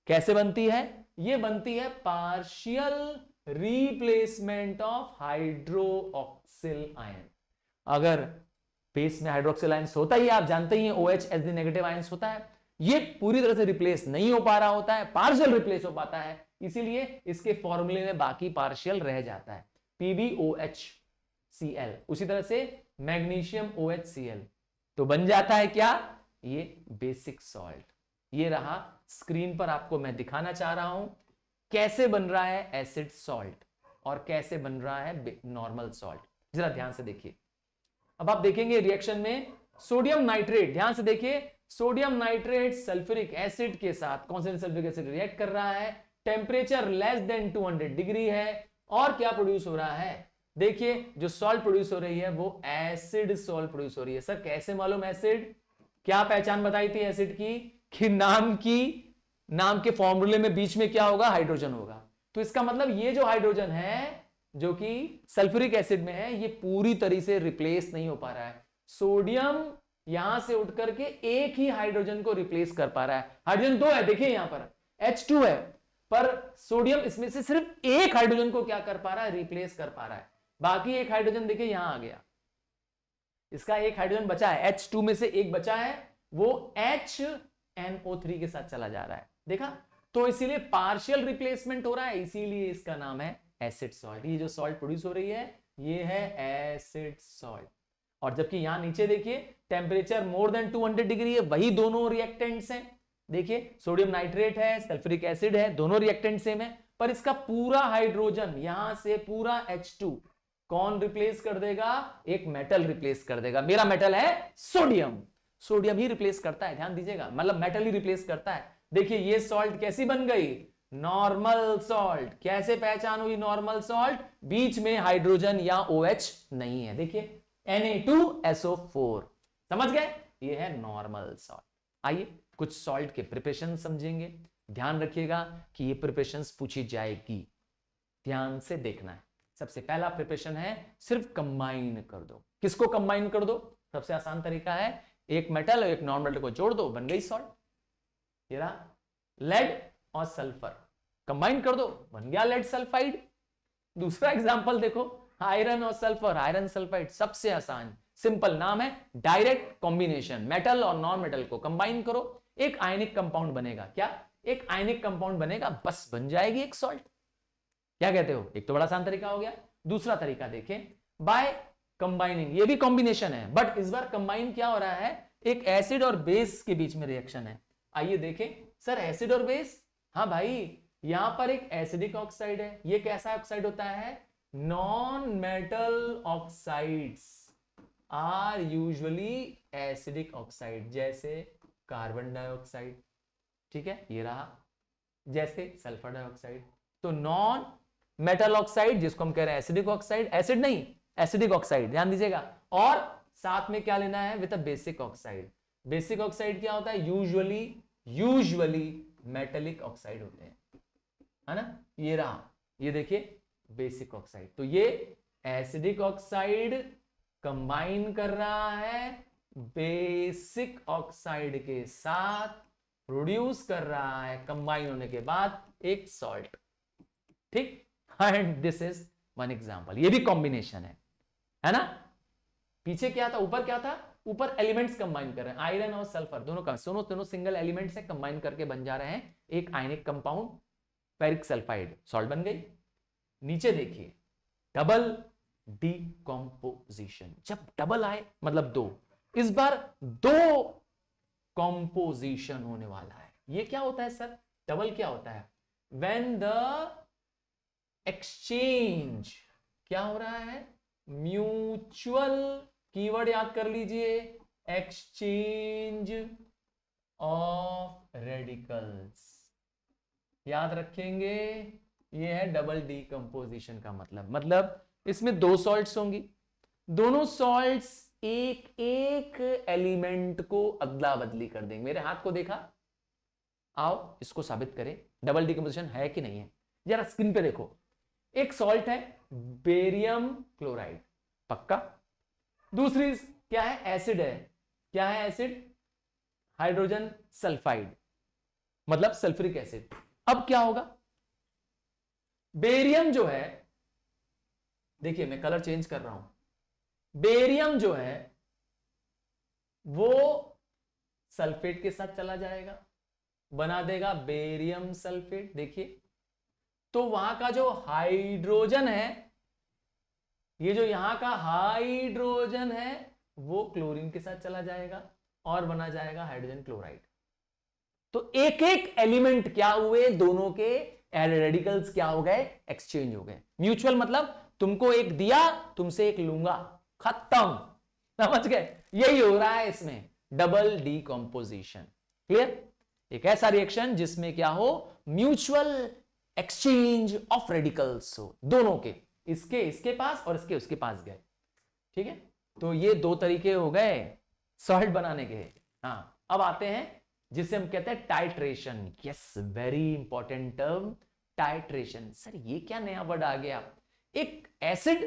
कैसे बनती है ये बनती है partial replacement of hydroxyl ion अगर बेस में हाइड्रोक्सिल आयन होता ही आप जानते ही O H is the negative ion होता है ये पूरी तरह से रिप्लेस नहीं हो पा रहा होता है पार्शियल रिप्लेस हो पाता है इसीलिए इसके फॉर्मूले में बाकी पार्शियल रह जाता है एच सी एल उसी तरह से magnesium O H C L तो बन जाता है क्या ये बेसिक सॉल्ट ये रहा स्क्रीन पर आपको मैं दिखाना चाह रहा हूं कैसे बन रहा है एसिड सॉल्ट और कैसे बन रहा है नॉर्मल सॉल्ट जरा ध्यान से देखिए अब आप देखेंगे रिएक्शन में सोडियम नाइट्रेट ध्यान से देखिए सोडियम नाइट्रेट सल्फ्यूरिक एसिड के साथ कौन से सल्फ्यूरिक एसिड रिएक्ट कर रहा है टेम्परेचर लेस देन 200 डिग्री है और क्या प्रोड्यूस हो रहा है देखिए जो सॉल्ट प्रोड्यूस हो रही है वो एसिड सॉल्ट प्रोड्यूस हो रही है सर कैसे मालूम एसिड क्या पहचान बताई थी एसिड की कि नाम की नाम के फॉर्मूले में बीच में क्या होगा हाइड्रोजन होगा तो इसका मतलब ये जो हाइड्रोजन है जो कि सल्फ्यूरिक एसिड में है ये पूरी तरह से रिप्लेस नहीं हो पा रहा है सोडियम यहां से उठ करके एक ही हाइड्रोजन को रिप्लेस कर पा रहा है हाइड्रोजन दो है देखिए यहां पर H2 है पर सोडियम इसमें से सिर्फ एक हाइड्रोजन को क्या कर पा रहा है रिप्लेस कर पा रहा है बाकी एक हाइड्रोजन देखिए यहां आ गया इसका एक हाइड्रोजन बचा है H2 में से एक बचा है वो HNO3 के साथ चला जा रहा है देखा तो इसीलिए पार्शियल रिप्लेसमेंट हो रहा है इसीलिए इसका नाम है एसिड सॉल्ट ये जो सॉल्ट प्रोड्यूस हो रही है ये है एसिड सॉल्ट और जबकि यहां नीचे देखिए टेम्परेचर मोर देन 200 डिग्री है वही दोनों रिएक्टेंट्स हैं देखिए सोडियम नाइट्रेट है सल्फ्यूरिक एसिड है दोनों रिएक्टेंट सेम है पर इसका पूरा हाइड्रोजन यहां से पूरा टू कौन रिप्लेस कर देगा एक मेटल रिप्लेस कर देगा मेरा मेटल है सोडियम सोडियम ही रिप्लेस करता है ध्यान दीजिएगा मतलब मेटल ही रिप्लेस करता है देखिए ये सॉल्ट कैसी बन गई नॉर्मल सॉल्ट कैसे पहचान हुई नॉर्मल सॉल्ट बीच में हाइड्रोजन या ओ OH नहीं है देखिए फोर समझ गए ये है नॉर्मल सॉल्ट आइए कुछ सॉल्ट के प्रिपरेशन समझेंगे ध्यान रखिएगा कि ये प्रिपरेशन पूछी जाएगी ध्यान से देखना है सबसे पहला प्रिपरेशन है सिर्फ कंबाइन कर दो किसको कंबाइन कर दो सबसे आसान तरीका है एक मेटल और एक नॉन मेटल को जोड़ दो बन गई सॉल्ट ये रहा लेड और सल्फर कंबाइन कर दो बन गया लेड सल्फाइड दूसरा एग्जांपल देखो आयरन और सल्फर आयरन सल्फाइड सबसे आसान सिंपल नाम है डायरेक्ट कॉम्बिनेशन मेटल और नॉन मेटल को कंबाइन करो एक आयनिक कंपाउंड बनेगा क्या एक आयनिक कंपाउंड बनेगा बस बन जाएगी एक सॉल्ट क्या कहते हो एक तो बड़ा आसान तरीका हो गया दूसरा तरीका देखें बाय कंबाइनिंग ये भी कॉम्बिनेशन है बट इस बार कंबाइन क्या हो रहा है एक एसिड और बेस के बीच में रिएक्शन है आइए देखें सर एसिड और बेस हाँ भाई यहां पर एक एसिडिक ऑक्साइड है ये कैसा ऑक्साइड होता है non metal oxides are usually acidic oxide जैसे कार्बन डाइऑक्साइड ठीक है ये रहा जैसे सल्फर डाइऑक्साइड तो नॉन मेटल ऑक्साइड जिसको हम कह रहे हैं एसिडिक ऑक्साइड एसिड नहीं एसिडिक ऑक्साइड ध्यान दीजिएगा और साथ में क्या लेना है with basic oxide basic oxide क्या होता है यूजुअली यूजुअली मेटेलिक ऑक्साइड होते हैं है ना ये रहा ये देखिए बेसिक ऑक्साइड तो ये एसिडिक ऑक्साइड कंबाइन कर रहा है बेसिक ऑक्साइड के साथ प्रोड्यूस कर रहा है कंबाइन होने के बाद एक सॉल्ट ठीक and this is one example ये भी कॉम्बिनेशन है है ना पीछे क्या था ऊपर क्या था ऊपर एलिमेंट्स कंबाइन कर रहे हैं आयरन और सल्फर दोनों का दोनों दोनों सिंगल एलिमेंट्स से कंबाइन करके बन जा रहे हैं एक ionic compound ferric sulphide salt बन गई नीचे देखिए डबल डीकॉम्पोजिशन जब डबल आए मतलब दो इस बार दो कॉम्पोजिशन होने वाला है ये क्या होता है सर डबल क्या होता है वेन द एक्सचेंज क्या हो रहा है म्यूचुअल कीवर्ड याद कर लीजिए एक्सचेंज ऑफ रेडिकल्स याद रखेंगे ये है डबल डी कंपोजिशन का मतलब मतलब इसमें दो सॉल्ट्स होंगी दोनों सॉल्ट्स एक एक एलिमेंट को अदला बदली कर देंगे मेरे हाथ को देखा आओ इसको साबित करें डबल डिकम्पोजिशन है कि नहीं है जरा स्किन पे देखो एक सॉल्ट है बेरियम क्लोराइड पक्का दूसरी क्या है एसिड है क्या है एसिड हाइड्रोजन सल्फाइड मतलब सल्फ्रिक एसिड अब क्या होगा बेरियम जो है देखिए मैं कलर चेंज कर रहा हूं बेरियम जो है वो सल्फेट के साथ चला जाएगा बना देगा बेरियम सल्फेट देखिए तो वहां का जो हाइड्रोजन है ये जो यहां का हाइड्रोजन है वो क्लोरीन के साथ चला जाएगा और बना जाएगा हाइड्रोजन क्लोराइड तो एक एक एलिमेंट क्या हुए दोनों के रेडिकल्स क्या हो गए एक्सचेंज हो गए म्यूचुअल मतलब तुमको एक दिया तुमसे एक लूंगा खत्म समझ गए यही हो रहा है इसमें डबल डी क्लियर एक ऐसा रिएक्शन जिसमें क्या हो म्यूचुअल एक्सचेंज ऑफ रेडिकल्स हो दोनों के इसके इसके पास और इसके उसके पास गए ठीक है तो ये दो तरीके हो गए सॉल्ट बनाने के हाँ अब आते हैं जिसे हम कहते हैं titration yes very important term titration sir ये क्या नया वर्ड आ गया एक एसिड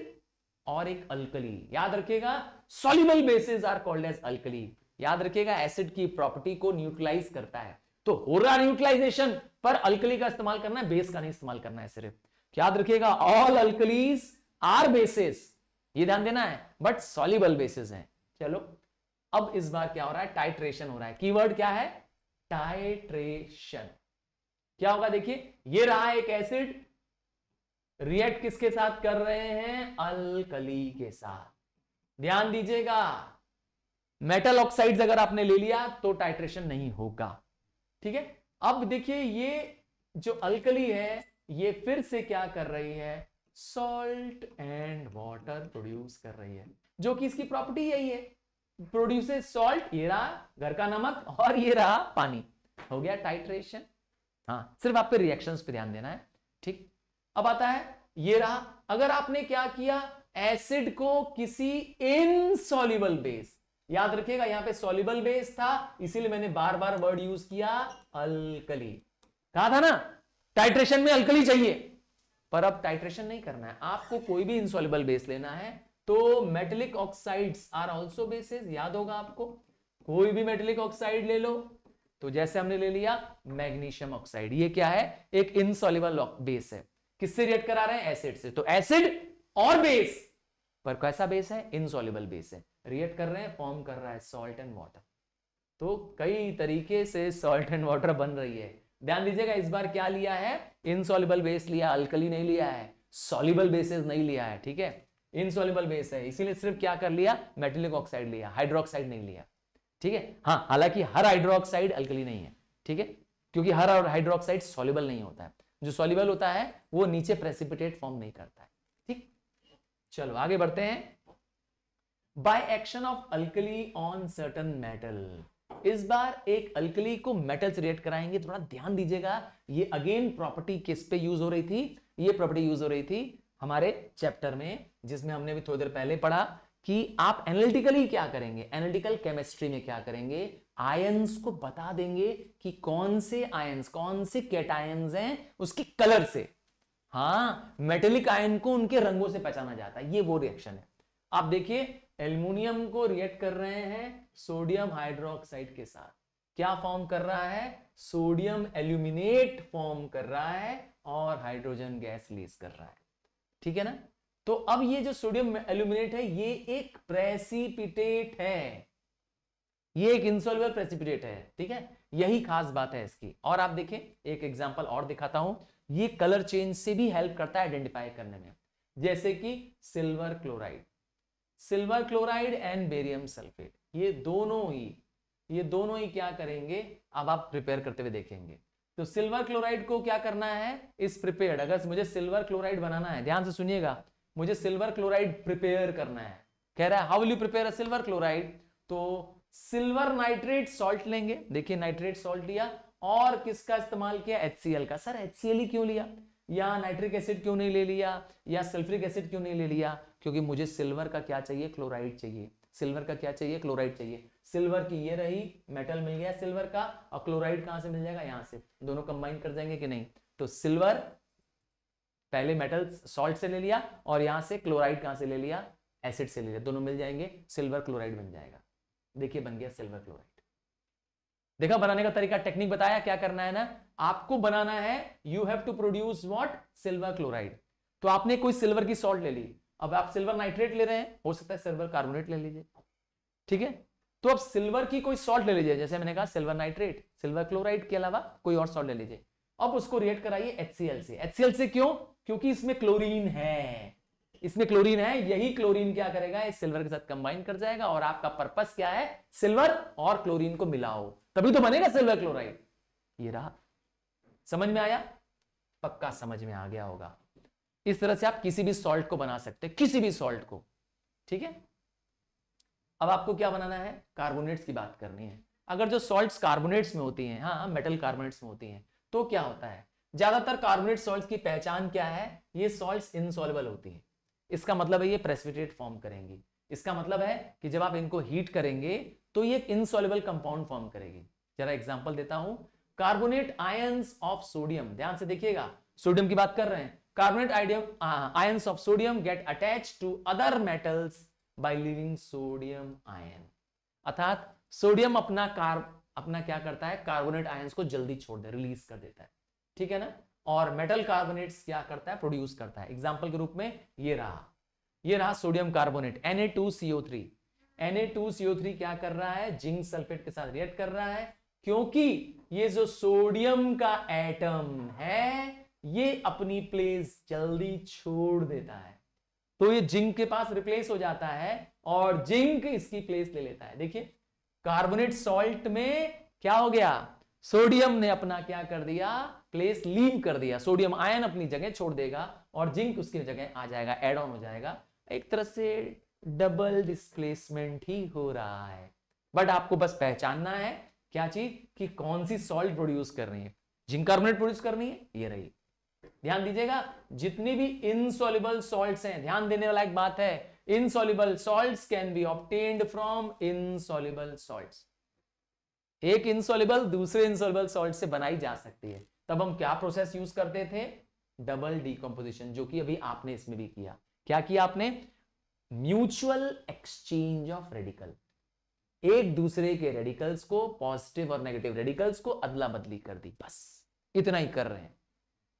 और एक अल्कली याद रखिएगा soluble bases are called as alkali याद रखिएगा एसिड की प्रॉपर्टी को न्यूट्रलाइज करता है तो हो रहा न्यूट्रलाइजेशन पर अल्कली का इस्तेमाल करना है बेस का नहीं इस्तेमाल करना है सिर्फ तो याद रखिएगा ऑल अल्कलीज आर बेसिस ये ध्यान देना है बट सॉलिबल बेसिस हैं चलो अब इस बार क्या हो रहा है टाइट्रेशन हो रहा है कीवर्ड क्या है टाइट्रेशन क्या होगा देखिए ये रहा एक एसिड रिएक्ट किसके साथ कर रहे हैं अलकली के साथ ध्यान दीजिएगा मेटल ऑक्साइड्स अगर आपने ले लिया तो टाइट्रेशन नहीं होगा ठीक है अब देखिए ये जो अलकली है ये फिर से क्या कर रही है सॉल्ट एंड वाटर प्रोड्यूस कर रही है जो कि इसकी प्रॉपर्टी यही है प्रोड्यूस सॉल्ट ये रहा घर का नमक और ये रहा पानी हो गया टाइट्रेशन हाँ सिर्फ आप पे रिएक्शंस पे ध्यान देना है ठीक अब आता है ये रहा अगर आपने क्या किया एसिड को किसी इनसॉल्युबल बेस याद रखिएगा यहां पे सॉल्युबल बेस था इसीलिए मैंने बार बार वर्ड यूज किया अल्कली कहा था ना टाइट्रेशन में अल्कली चाहिए पर अब टाइट्रेशन नहीं करना है आपको कोई भी इनसॉल्युबल बेस लेना है तो metallic oxides are also bases याद होगा आपको कोई भी मेटेलिक ऑक्साइड ले लो तो जैसे हमने ले लिया मैग्नीशियम ऑक्साइड ये क्या है एक इनसॉल्युबल बेस है किससे रिएक्ट करा रहे हैं एसिड से तो एसिड और बेस पर कैसा बेस है इनसॉल्युबल बेस है रिएक्ट कर रहे हैं फॉर्म कर रहा है सॉल्ट एंड वाटर तो कई तरीके से सॉल्ट एंड वाटर बन रही है ध्यान दीजिएगा इस बार क्या लिया है इनसॉल्युबल बेस लिया अल्कली नहीं लिया है सॉल्युबल बेसेस नहीं लिया है ठीक है इनसॉल्युबल बेस है इसीलिए सिर्फ क्या कर लिया मेटेलिक ऑक्साइड लिया हाइड्रोक्साइड नहीं लिया ठीक है हाँ हालांकि हर हाइड्रोक्साइड अल्कली नहीं है ठीक है क्योंकि हर हाइड्रोक्साइड सॉल्युबल नहीं होता है जो सॉलिबल होता है वो नीचे प्रेसिपिटेट फॉर्म नहीं करता है ठीक चलो आगे बढ़ते हैं by action of alkali on certain metal इस बार एक अल्कली को से रिएक्ट कराएंगे थोड़ा ध्यान दीजिएगा ये अगेन प्रॉपर्टी किस पे यूज हो रही थी ये प्रॉपर्टी यूज हो रही थी हमारे चैप्टर में जिसमें हमने भी थोड़ी देर पहले पढ़ा कि आप एनालिटिकली क्या करेंगे एनालिटिकल केमिस्ट्री में क्या करेंगे आयंस को बता देंगे कि कौन से आयंस कौन से कैटायंस हैं उसके कलर से हाँ मेटेलिक आयन को उनके रंगों से पहचाना जाता है ये वो रिएक्शन है आप देखिए एल्यूमिनियम को रिएक्ट कर रहे हैं सोडियम हाइड्रोक्साइड के साथ क्या फॉर्म कर रहा है सोडियम एल्यूमिनेट फॉर्म कर रहा है और हाइड्रोजन गैस रिलीज कर रहा है ठीक है ना तो अब ये जो सोडियम एल्यूमिनेट है ये एक प्रेसिपिटेट है ये एक इंसोल्यूबल प्रेसिपिटेट है ठीक है यही खास बात है इसकी और आप देखें एक एग्जाम्पल और दिखाता हूं ये कलर चेंज से भी हेल्प करता है आइडेंटिफाई करने में जैसे कि silver chloride silver chloride and barium sulphate ये दोनों ही ये दोनों ही क्या करेंगे अब आप प्रिपेयर करते हुए देखेंगे तो सिल्वर क्लोराइड को क्या करना है इस प्रिपेयर अगर मुझे सिल्वर क्लोराइड बनाना है ध्यान से सुनिएगा मुझे सिल्वर क्लोराइड प्रिपेयर करना है कह रहा है how will you prepare a silver chloride तो सिल्वर नाइट्रेट सॉल्ट लेंगे देखिए नाइट्रेट सॉल्ट लिया और किसका इस्तेमाल किया एच का सर एच ही क्यों लिया या नाइट्रिक एसिड क्यों नहीं ले लिया या सल्फ्रिक एसिड क्यों नहीं ले लिया क्योंकि मुझे सिल्वर का क्या चाहिए क्लोराइड चाहिए सिल्वर का क्या चाहिए क्लोराइड चाहिए सिल्वर की ये रही मेटल मिल गया सिल्वर का और क्लोराइड कहां से मिल जाएगा यहां से दोनों कंबाइन कर जाएंगे कि नहीं तो सिल्वर पहले मेटल सॉल्ट से ले लिया और यहां से क्लोराइड कहां से ले लिया एसिड से ले लिया दोनों मिल जाएंगे सिल्वर क्लोराइड बन जाएगा देखिए बन गया सिल्वर क्लोराइड देखा बनाने का तरीका टेक्निक बताया क्या करना है ना आपको बनाना है you have to produce what silver chloride तो आपने कोई सिल्वर की सॉल्ट ले ली अब आप सिल्वर नाइट्रेट ले रहे हैं हो सकता है सिल्वर कार्बोनेट ले लीजिए ठीक है तो अब सिल्वर की कोई सॉल्ट ले लीजिए जैसे मैंने कहा सिल्वर नाइट्रेट सिल्वर क्लोराइड के अलावा कोई और सॉल्ट ले लीजिए अब उसको रिएक्ट कराइए एचसीएल से एचसीएल से क्यों क्योंकि इसमें क्लोरीन है इसमें क्लोरीन है यही क्लोरीन क्या करेगा इस सिल्वर के साथ कंबाइन कर जाएगा और आपका पर्पस क्या है सिल्वर और क्लोरीन को मिलाओ तभी तो बनेगा सिल्वर क्लोराइड ये रहा समझ में आया पक्का समझ में आ गया होगा इस तरह से आप किसी भी सॉल्ट को बना सकते हैं किसी भी सॉल्ट को ठीक है अब आपको क्या बनाना है कार्बोनेट्स की बात करनी है अगर जो सॉल्ट्स कार्बोनेट्स में होती हैं हाँ मेटल कार्बोनेट्स में होती हैं तो क्या होता है ज्यादातर कार्बोनेट सॉल्ट्स की पहचान क्या है ये सॉल्ट्स इनसॉल्वेबल होती है इसका मतलब है ये प्रेसिपिटेट फॉर्म करेंगी इसका मतलब है कि जब आप इनको हीट करेंगे तो ये इनसॉल्युबल कंपाउंड फॉर्म करेगी जरा एग्जांपल देता हूं कार्बोनेट आयंस ऑफ सोडियम ध्यान से देखिएगा सोडियम की बात कर रहे हैं carbonate ions of sodium get attach to other metals by living sodium ion अर्थात सोडियम अपना कार्ब अपना क्या करता है कार्बोनेट आयंस को जल्दी छोड़ दे रिलीज कर देता है ठीक है ना और मेटल कार्बोनेट्स क्या करता है प्रोड्यूस करता है एग्जाम्पल के रूप में ये रहा ये रहा सोडियम कार्बोनेट Na2CO3 Na2CO3 क्या कर रहा है जिंक सल्फेट के साथ रिएक्ट कर रहा है क्योंकि ये जो सोडियम का एटम है ये अपनी प्लेस जल्दी छोड़ देता है तो ये जिंक के पास रिप्लेस हो जाता है और जिंक इसकी प्लेस ले लेता है देखिए कार्बोनेट सॉल्ट में क्या हो गया सोडियम ने अपना क्या कर दिया प्लेस लीव कर दिया सोडियम आयन अपनी जगह छोड़ देगा और जिंक उसकी जगह आ जाएगा एड ऑन हो जाएगा एक तरह से डबल डिस्प्लेसमेंट ही हो रहा है बट आपको बस पहचानना है क्या चीज कि कौन सी सॉल्ट प्रोड्यूस कर रही है जिंक कार्बोनेट प्रोड्यूस करनी है ये रही ध्यान दीजिएगा जितनी भी इनसॉल्युबल सॉल्ट हैं ध्यान देने वाला एक बात है insoluble salt can be obtained from insoluble salt एक इनसॉल्युबल दूसरे इनसॉल्युबल सॉल्ट से बनाई जा सकती है तब हम क्या प्रोसेस यूज करते थे डबल डीकम्पोजिशन जो कि अभी आपने इसमें भी किया क्या किया आपने म्यूचुअल एक्सचेंज ऑफ रेडिकल एक दूसरे के रेडिकल्स को पॉजिटिव और नेगेटिव रेडिकल्स को अदला बदली कर दी बस इतना ही कर रहे हैं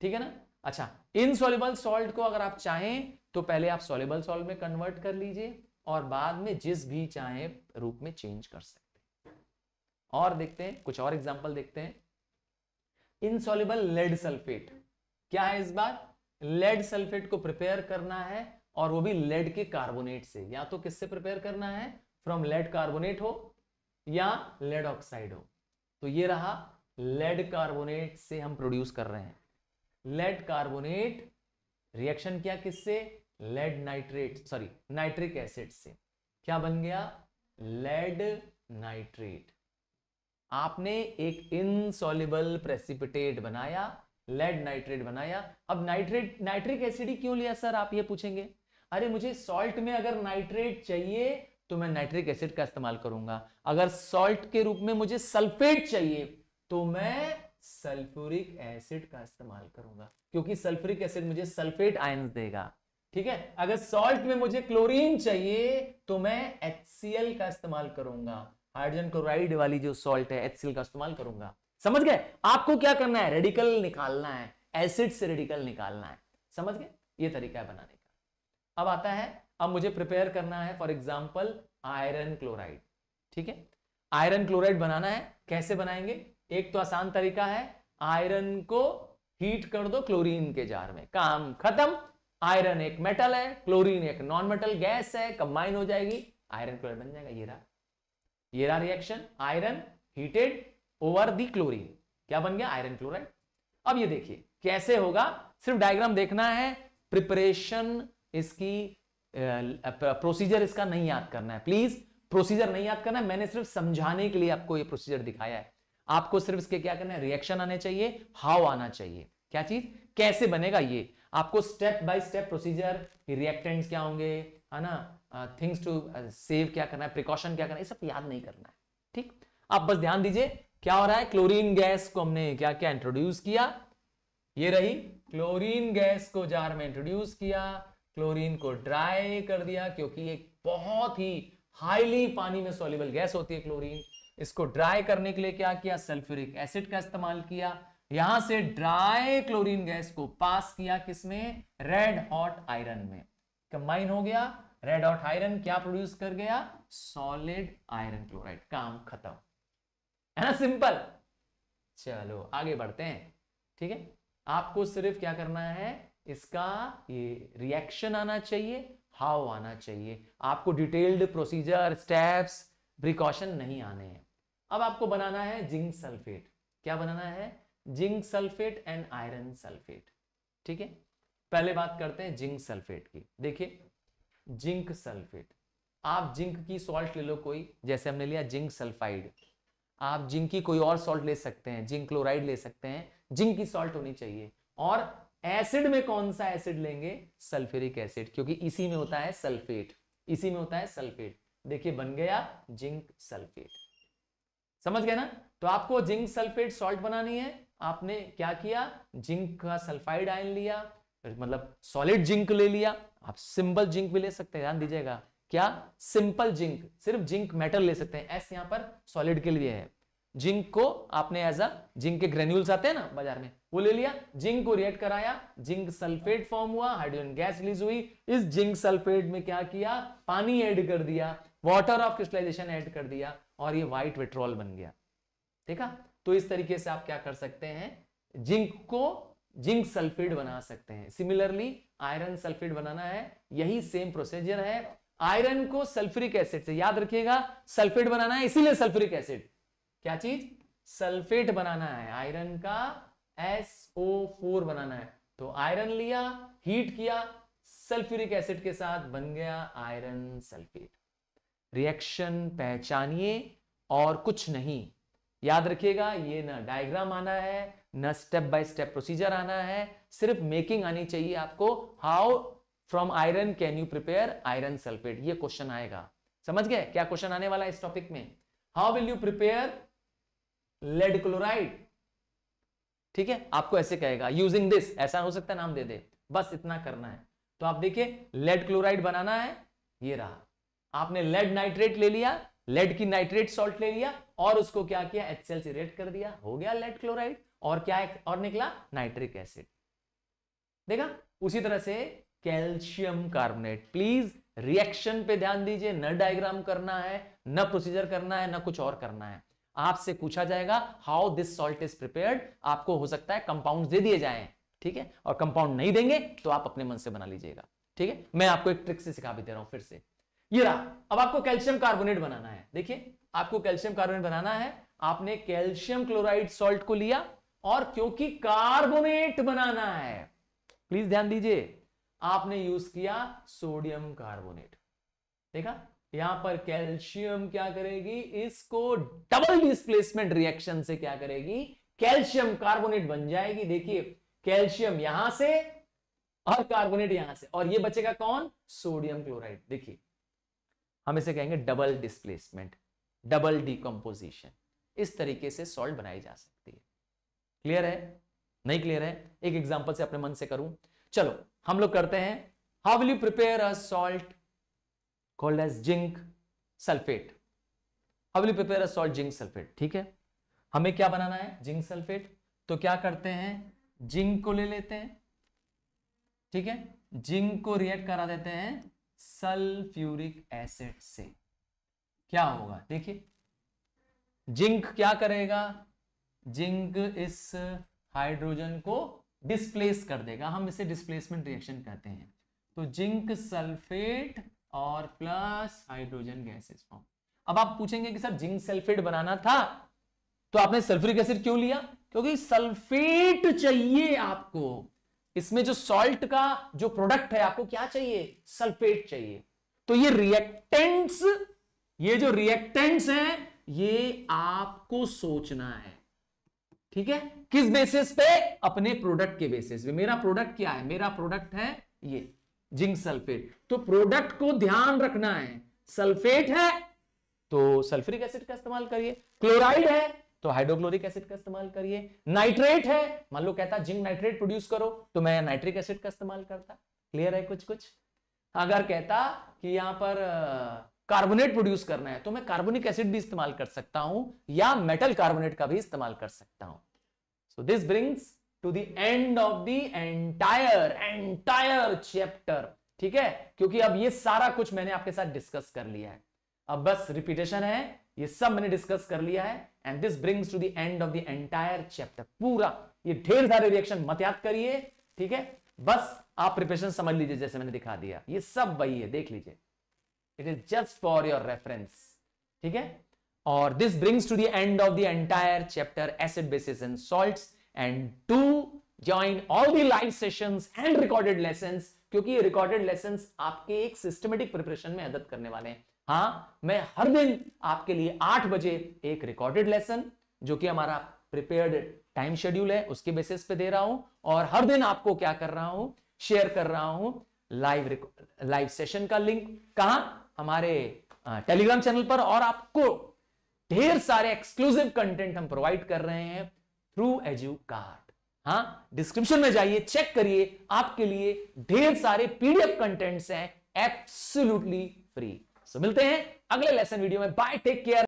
ठीक है ना अच्छा इन सोलिबल सॉल्ट को अगर आप चाहें तो पहले आप सोलिबल सॉल्ट में कन्वर्ट कर लीजिए और बाद में जिस भी चाहे रूप में चेंज कर सकते हैं और देखते हैं कुछ और एग्जाम्पल देखते हैं इनसॉल्युबल लेड सल्फेट क्या है इस बार लेड सल्फेट को प्रिपेयर करना है और वो भी लेड के कार्बोनेट से या तो किससे प्रिपेयर करना है फ्रॉम लेड कार्बोनेट हो या लेड ऑक्साइड हो तो ये रहा लेड कार्बोनेट से हम प्रोड्यूस कर रहे हैं लेड कार्बोनेट रिएक्शन किया किससे lead nitrate sorry nitric acid से क्या बन गया लेड नाइट्रेट आपने एक इनसॉल्युबल प्रेसिपिटेट बनाया लेड नाइट्रेट बनाया अब नाइट्रेट नाइट्रिक एसिड क्यों लिया सर आप ये पूछेंगे अरे मुझे सॉल्ट में अगर नाइट्रेट चाहिए तो मैं नाइट्रिक एसिड का इस्तेमाल करूंगा अगर सॉल्ट के रूप में मुझे सल्फेट चाहिए तो मैं सल्फ्यूरिक एसिड का इस्तेमाल करूंगा क्योंकि सल्फ्यूरिक एसिड मुझे सल्फेट आयंस देगा ठीक है अगर सॉल्ट में मुझे क्लोरीन चाहिए तो मैं एच का इस्तेमाल करूंगा हाइड्रोजन क्लोराइड वाली जो सॉल्ट है एचसीएल का इस्तेमाल करूंगा समझ गए आपको क्या करना है रेडिकल निकालना है एसिड से रेडिकल निकालना है समझ गए ये तरीका है बनाने का अब आता है अब मुझे प्रिपेयर करना है फॉर एग्जाम्पल आयरन क्लोराइड ठीक है आयरन क्लोराइड बनाना है कैसे बनाएंगे एक तो आसान तरीका है आयरन को हीट कर दो क्लोरीन के जार में काम खत्म आयरन एक मेटल है क्लोरीन एक नॉन मेटल गैस है कंबाइन हो जाएगी आयरन क्लोराइड बन जाएगा ये रहा ये रहा reaction iron heated over the chlorine क्या बन गया आयरन क्लोराइड अब ये देखिए कैसे होगा सिर्फ डायग्राम देखना है प्रिपरेशन इसकी प्रोसीजर इसका नहीं याद करना है प्लीज प्रोसीजर नहीं याद करना है मैंने सिर्फ समझाने के लिए आपको ये प्रोसीजर दिखाया है आपको सिर्फ इसके क्या करना है रिएक्शन आने चाहिए हाउ आना चाहिए क्या चीज कैसे बनेगा ये आपको step by step procedure reactants क्या होंगे है ना थिंग्स टू सेव क्या करना है प्रिकॉशन क्या करना है ये सब याद नहीं करना है ठीक आप बस ध्यान दीजिए क्या हो रहा है क्लोरीन गैस को हमने क्या क्या इंट्रोड्यूस किया ये रही क्लोरीन गैस को जार में इंट्रोड्यूस किया क्लोरीन को ड्राई कर दिया क्योंकि एक बहुत ही हाईली पानी में सोलिबल गैस होती है क्लोरीन इसको ड्राई करने के लिए क्या किया सल्फ्यूरिक एसिड का इस्तेमाल किया यहां से ड्राई क्लोरीन गैस को पास किया किसमें रेड हॉट आयरन में कंबाइन हो गया रेड हॉट आयरन क्या प्रोड्यूस कर गया सॉलिड आयरन क्लोराइड काम खत्म है ना सिंपल चलो आगे बढ़ते हैं ठीक है आपको सिर्फ क्या करना है इसका ये रिएक्शन आना चाहिए हाउ आना चाहिए आपको डिटेल्ड प्रोसीजर स्टेप्स प्रिकॉशन नहीं आने हैं अब आपको बनाना है जिंक सल्फेट क्या बनाना है zinc sulphate and iron sulphate ठीक है पहले बात करते हैं जिंक सल्फेट की देखिए जिंक सल्फेट आप जिंक की सॉल्ट ले लो कोई जैसे हमने लिया जिंक सल्फाइड आप जिंक की कोई और सॉल्ट ले सकते हैं जिंक क्लोराइड ले सकते हैं जिंक की सॉल्ट होनी चाहिए और एसिड में कौन सा एसिड लेंगे सल्फ्यूरिक एसिड क्योंकि इसी में होता है सल्फेट इसी में होता है सल्फेट देखिए बन गया जिंक सल्फेट समझ गए ना तो आपको जिंक सल्फेट सॉल्ट बनानी है आपने क्या किया जिंक का सल्फाइड आयन लिया मतलब सॉलिड जिंक ले लिया आप सिंपल जिंक भी ले सकते हैं ध्यान दीजिएगा क्या सिंपल जिंक सिर्फ जिंक मेटल ले सकते हैं एस यहां पर सॉलिड के लिए है जिंक को आपने एज अ जिंक के ग्रेन्यूल्स आते हैं ना बाजार में वो ले लिया जिंक को रिएक्ट कराया जिंक सल्फेट फॉर्म हुआ हाइड्रोजन गैस रिलीज हुई इस जिंक सल्फेट में क्या किया पानी ऐड कर दिया वाटर ऑफ क्रिस्टलाइजेशन ऐड कर दिया और ये व्हाइट विट्रॉल बन गया ठीक है तो इस तरीके से आप क्या कर सकते हैं जिंक को जिंक सल्फेट बना सकते हैं सिमिलरली आयरन सल्फेट बनाना है यही सेम प्रोसीजर है आयरन को सल्फ्रिक एसिड से याद रखिएगा सल्फेट बनाना है इसीलिए सल्फ्रिक एसिड क्या चीज सल्फेट बनाना है आयरन का SO4 बनाना है तो आयरन लिया हीट किया सल्फ्यूरिक एसिड के साथ बन गया आयरन सल्फेट रिएक्शन पहचानिए और कुछ नहीं याद रखिएगा ये ना डायग्राम आना है ना स्टेप बाय स्टेप प्रोसीजर आना है सिर्फ मेकिंग आनी चाहिए आपको how from iron can you prepare iron sulphate ये क्वेश्चन आएगा समझ गए क्या क्वेश्चन आने वाला है इस टॉपिक में how will you prepare lead chloride ठीक है आपको ऐसे कहेगा यूजिंग दिस ऐसा हो सकता है नाम दे दे बस इतना करना है तो आप देखिए लेड क्लोराइड बनाना है ये रहा आपने लेड नाइट्रेट ले लिया लेड की नाइट्रेट सॉल्ट ले लिया और उसको क्या किया एच से रेट कर दिया हो गया लेड क्लोराइड और क्या है? और निकला नाइट्रिक एसिड देखा उसी तरह से कैल्शियम कार्बोनेट प्लीज रिएक्शन पे ध्यान दीजिए न डायग्राम करना है न प्रोसीजर करना है न कुछ और करना है आपसे पूछा जाएगा how this salt is prepared आपको हो सकता है कंपाउंड दे दिए जाए ठीक है और कंपाउंड नहीं देंगे तो आप अपने मन से बना लीजिएगा ठीक है मैं आपको एक ट्रिक से सिखा भी दे रहा हूं फिर से ये रहा अब आपको कैल्शियम कार्बोनेट बनाना है देखिए आपको कैल्शियम कार्बोनेट बनाना है आपने कैल्शियम क्लोराइड सॉल्ट को लिया और क्योंकि कार्बोनेट बनाना है प्लीज ध्यान दीजिए आपने यूज किया सोडियम कार्बोनेट देखा यहां पर कैल्शियम क्या करेगी इसको डबल डिस्प्लेसमेंट रिएक्शन से क्या करेगी कैल्शियम कार्बोनेट बन जाएगी देखिए कैल्शियम यहां से और कार्बोनेट यहां से और ये बचेगा कौन सोडियम क्लोराइड देखिए हम इसे कहेंगे डबल डिस्प्लेसमेंट डबल डिकम्पोजिशन इस तरीके से सॉल्ट बनाई जा सकती है क्लियर है नहीं क्लियर है एक एग्जाम्पल से अपने मन से करूं चलो हम लोग करते हैं how will you prepare a salt called as zinc sulphate how will you prepare a salt zinc sulphate ठीक है हमें क्या बनाना है जिंक सल्फेट तो क्या करते हैं जिंक को ले लेते हैं ठीक है जिंक को रिएक्ट करा देते हैं सल्फ्यूरिक एसिड से क्या होगा देखिए जिंक क्या करेगा जिंक इस हाइड्रोजन को डिस्प्लेस कर देगा हम इसे डिस्प्लेसमेंट रिएक्शन कहते हैं तो जिंक सल्फेट और प्लस हाइड्रोजन गैसेस फॉर्म अब आप पूछेंगे कि सर जिंक सल्फेट बनाना था तो आपने सल्फ्रिक एसिड क्यों लिया क्योंकि सल्फेट चाहिए आपको इसमें जो सॉल्ट का जो प्रोडक्ट है आपको क्या चाहिए सल्फेट चाहिए तो ये रिएक्टेंट्स ये जो रिएक्टेंट्स हैं ये आपको सोचना है ठीक है किस बेसिस पे अपने प्रोडक्ट के बेसिस पे मेरा प्रोडक्ट क्या है मेरा प्रोडक्ट है ये जिंक सल्फेट तो प्रोडक्ट को ध्यान रखना है सल्फेट है तो सल्फ्यूरिक एसिड का इस्तेमाल करिए क्लोराइड है तो हाइड्रोक्लोरिक एसिड का इस्तेमाल करिए नाइट्रेट है मान लो कहता जिंक नाइट्रेट प्रोड्यूस करो तो मैं नाइट्रिक एसिड का इस्तेमाल करता क्लियर है कुछ कुछ अगर कहता कि यहां पर कार्बोनेट प्रोड्यूस करना है तो मैं कार्बोनिक एसिड भी इस्तेमाल कर सकता हूं या मेटल कार्बोनेट का भी इस्तेमाल कर सकता हूं so this brings to the end of the entire entire chapter ठीक है क्योंकि अब ये सारा कुछ मैंने आपके साथ डिस्कस कर लिया है अब बस रिपीटेशन है ये सब मैंने डिस्कस कर लिया है and this brings to the end of the entire chapter पूरा ये ढेर सारे रिएक्शन मत याद करिए ठीक है बस आप प्रिपरेशन समझ लीजिए जैसे मैंने दिखा दिया ये सब वही है देख लीजिए it is just for your reference ठीक है और this brings to the end of the entire chapter acid bases and salts and to join all the live session and recorded lesson क्योंकि ये रिकॉर्डेड लेसन आपके एक systematic preparation में मदद करने वाले हैं हाँ मैं हर दिन आपके लिए आठ बजे एक रिकॉर्डेड लेसन जो कि हमारा प्रिपेयर्ड टाइम शेड्यूल है उसके बेसिस पे दे रहा हूं और हर दिन आपको क्या कर रहा हूं शेयर कर रहा हूं लाइव लाइव सेशन का लिंक कहा हमारे टेलीग्राम चैनल पर और आपको ढेर सारे एक्सक्लूसिव कंटेंट हम प्रोवाइड कर रहे हैं थ्रू एजू कार्ड हाँ डिस्क्रिप्शन में जाइए चेक करिए आपके लिए ढेर सारे पीडीएफ कंटेंट्स हैं एब्सोल्युटली फ्री सो मिलते हैं अगले लेसन वीडियो में बाय टेक केयर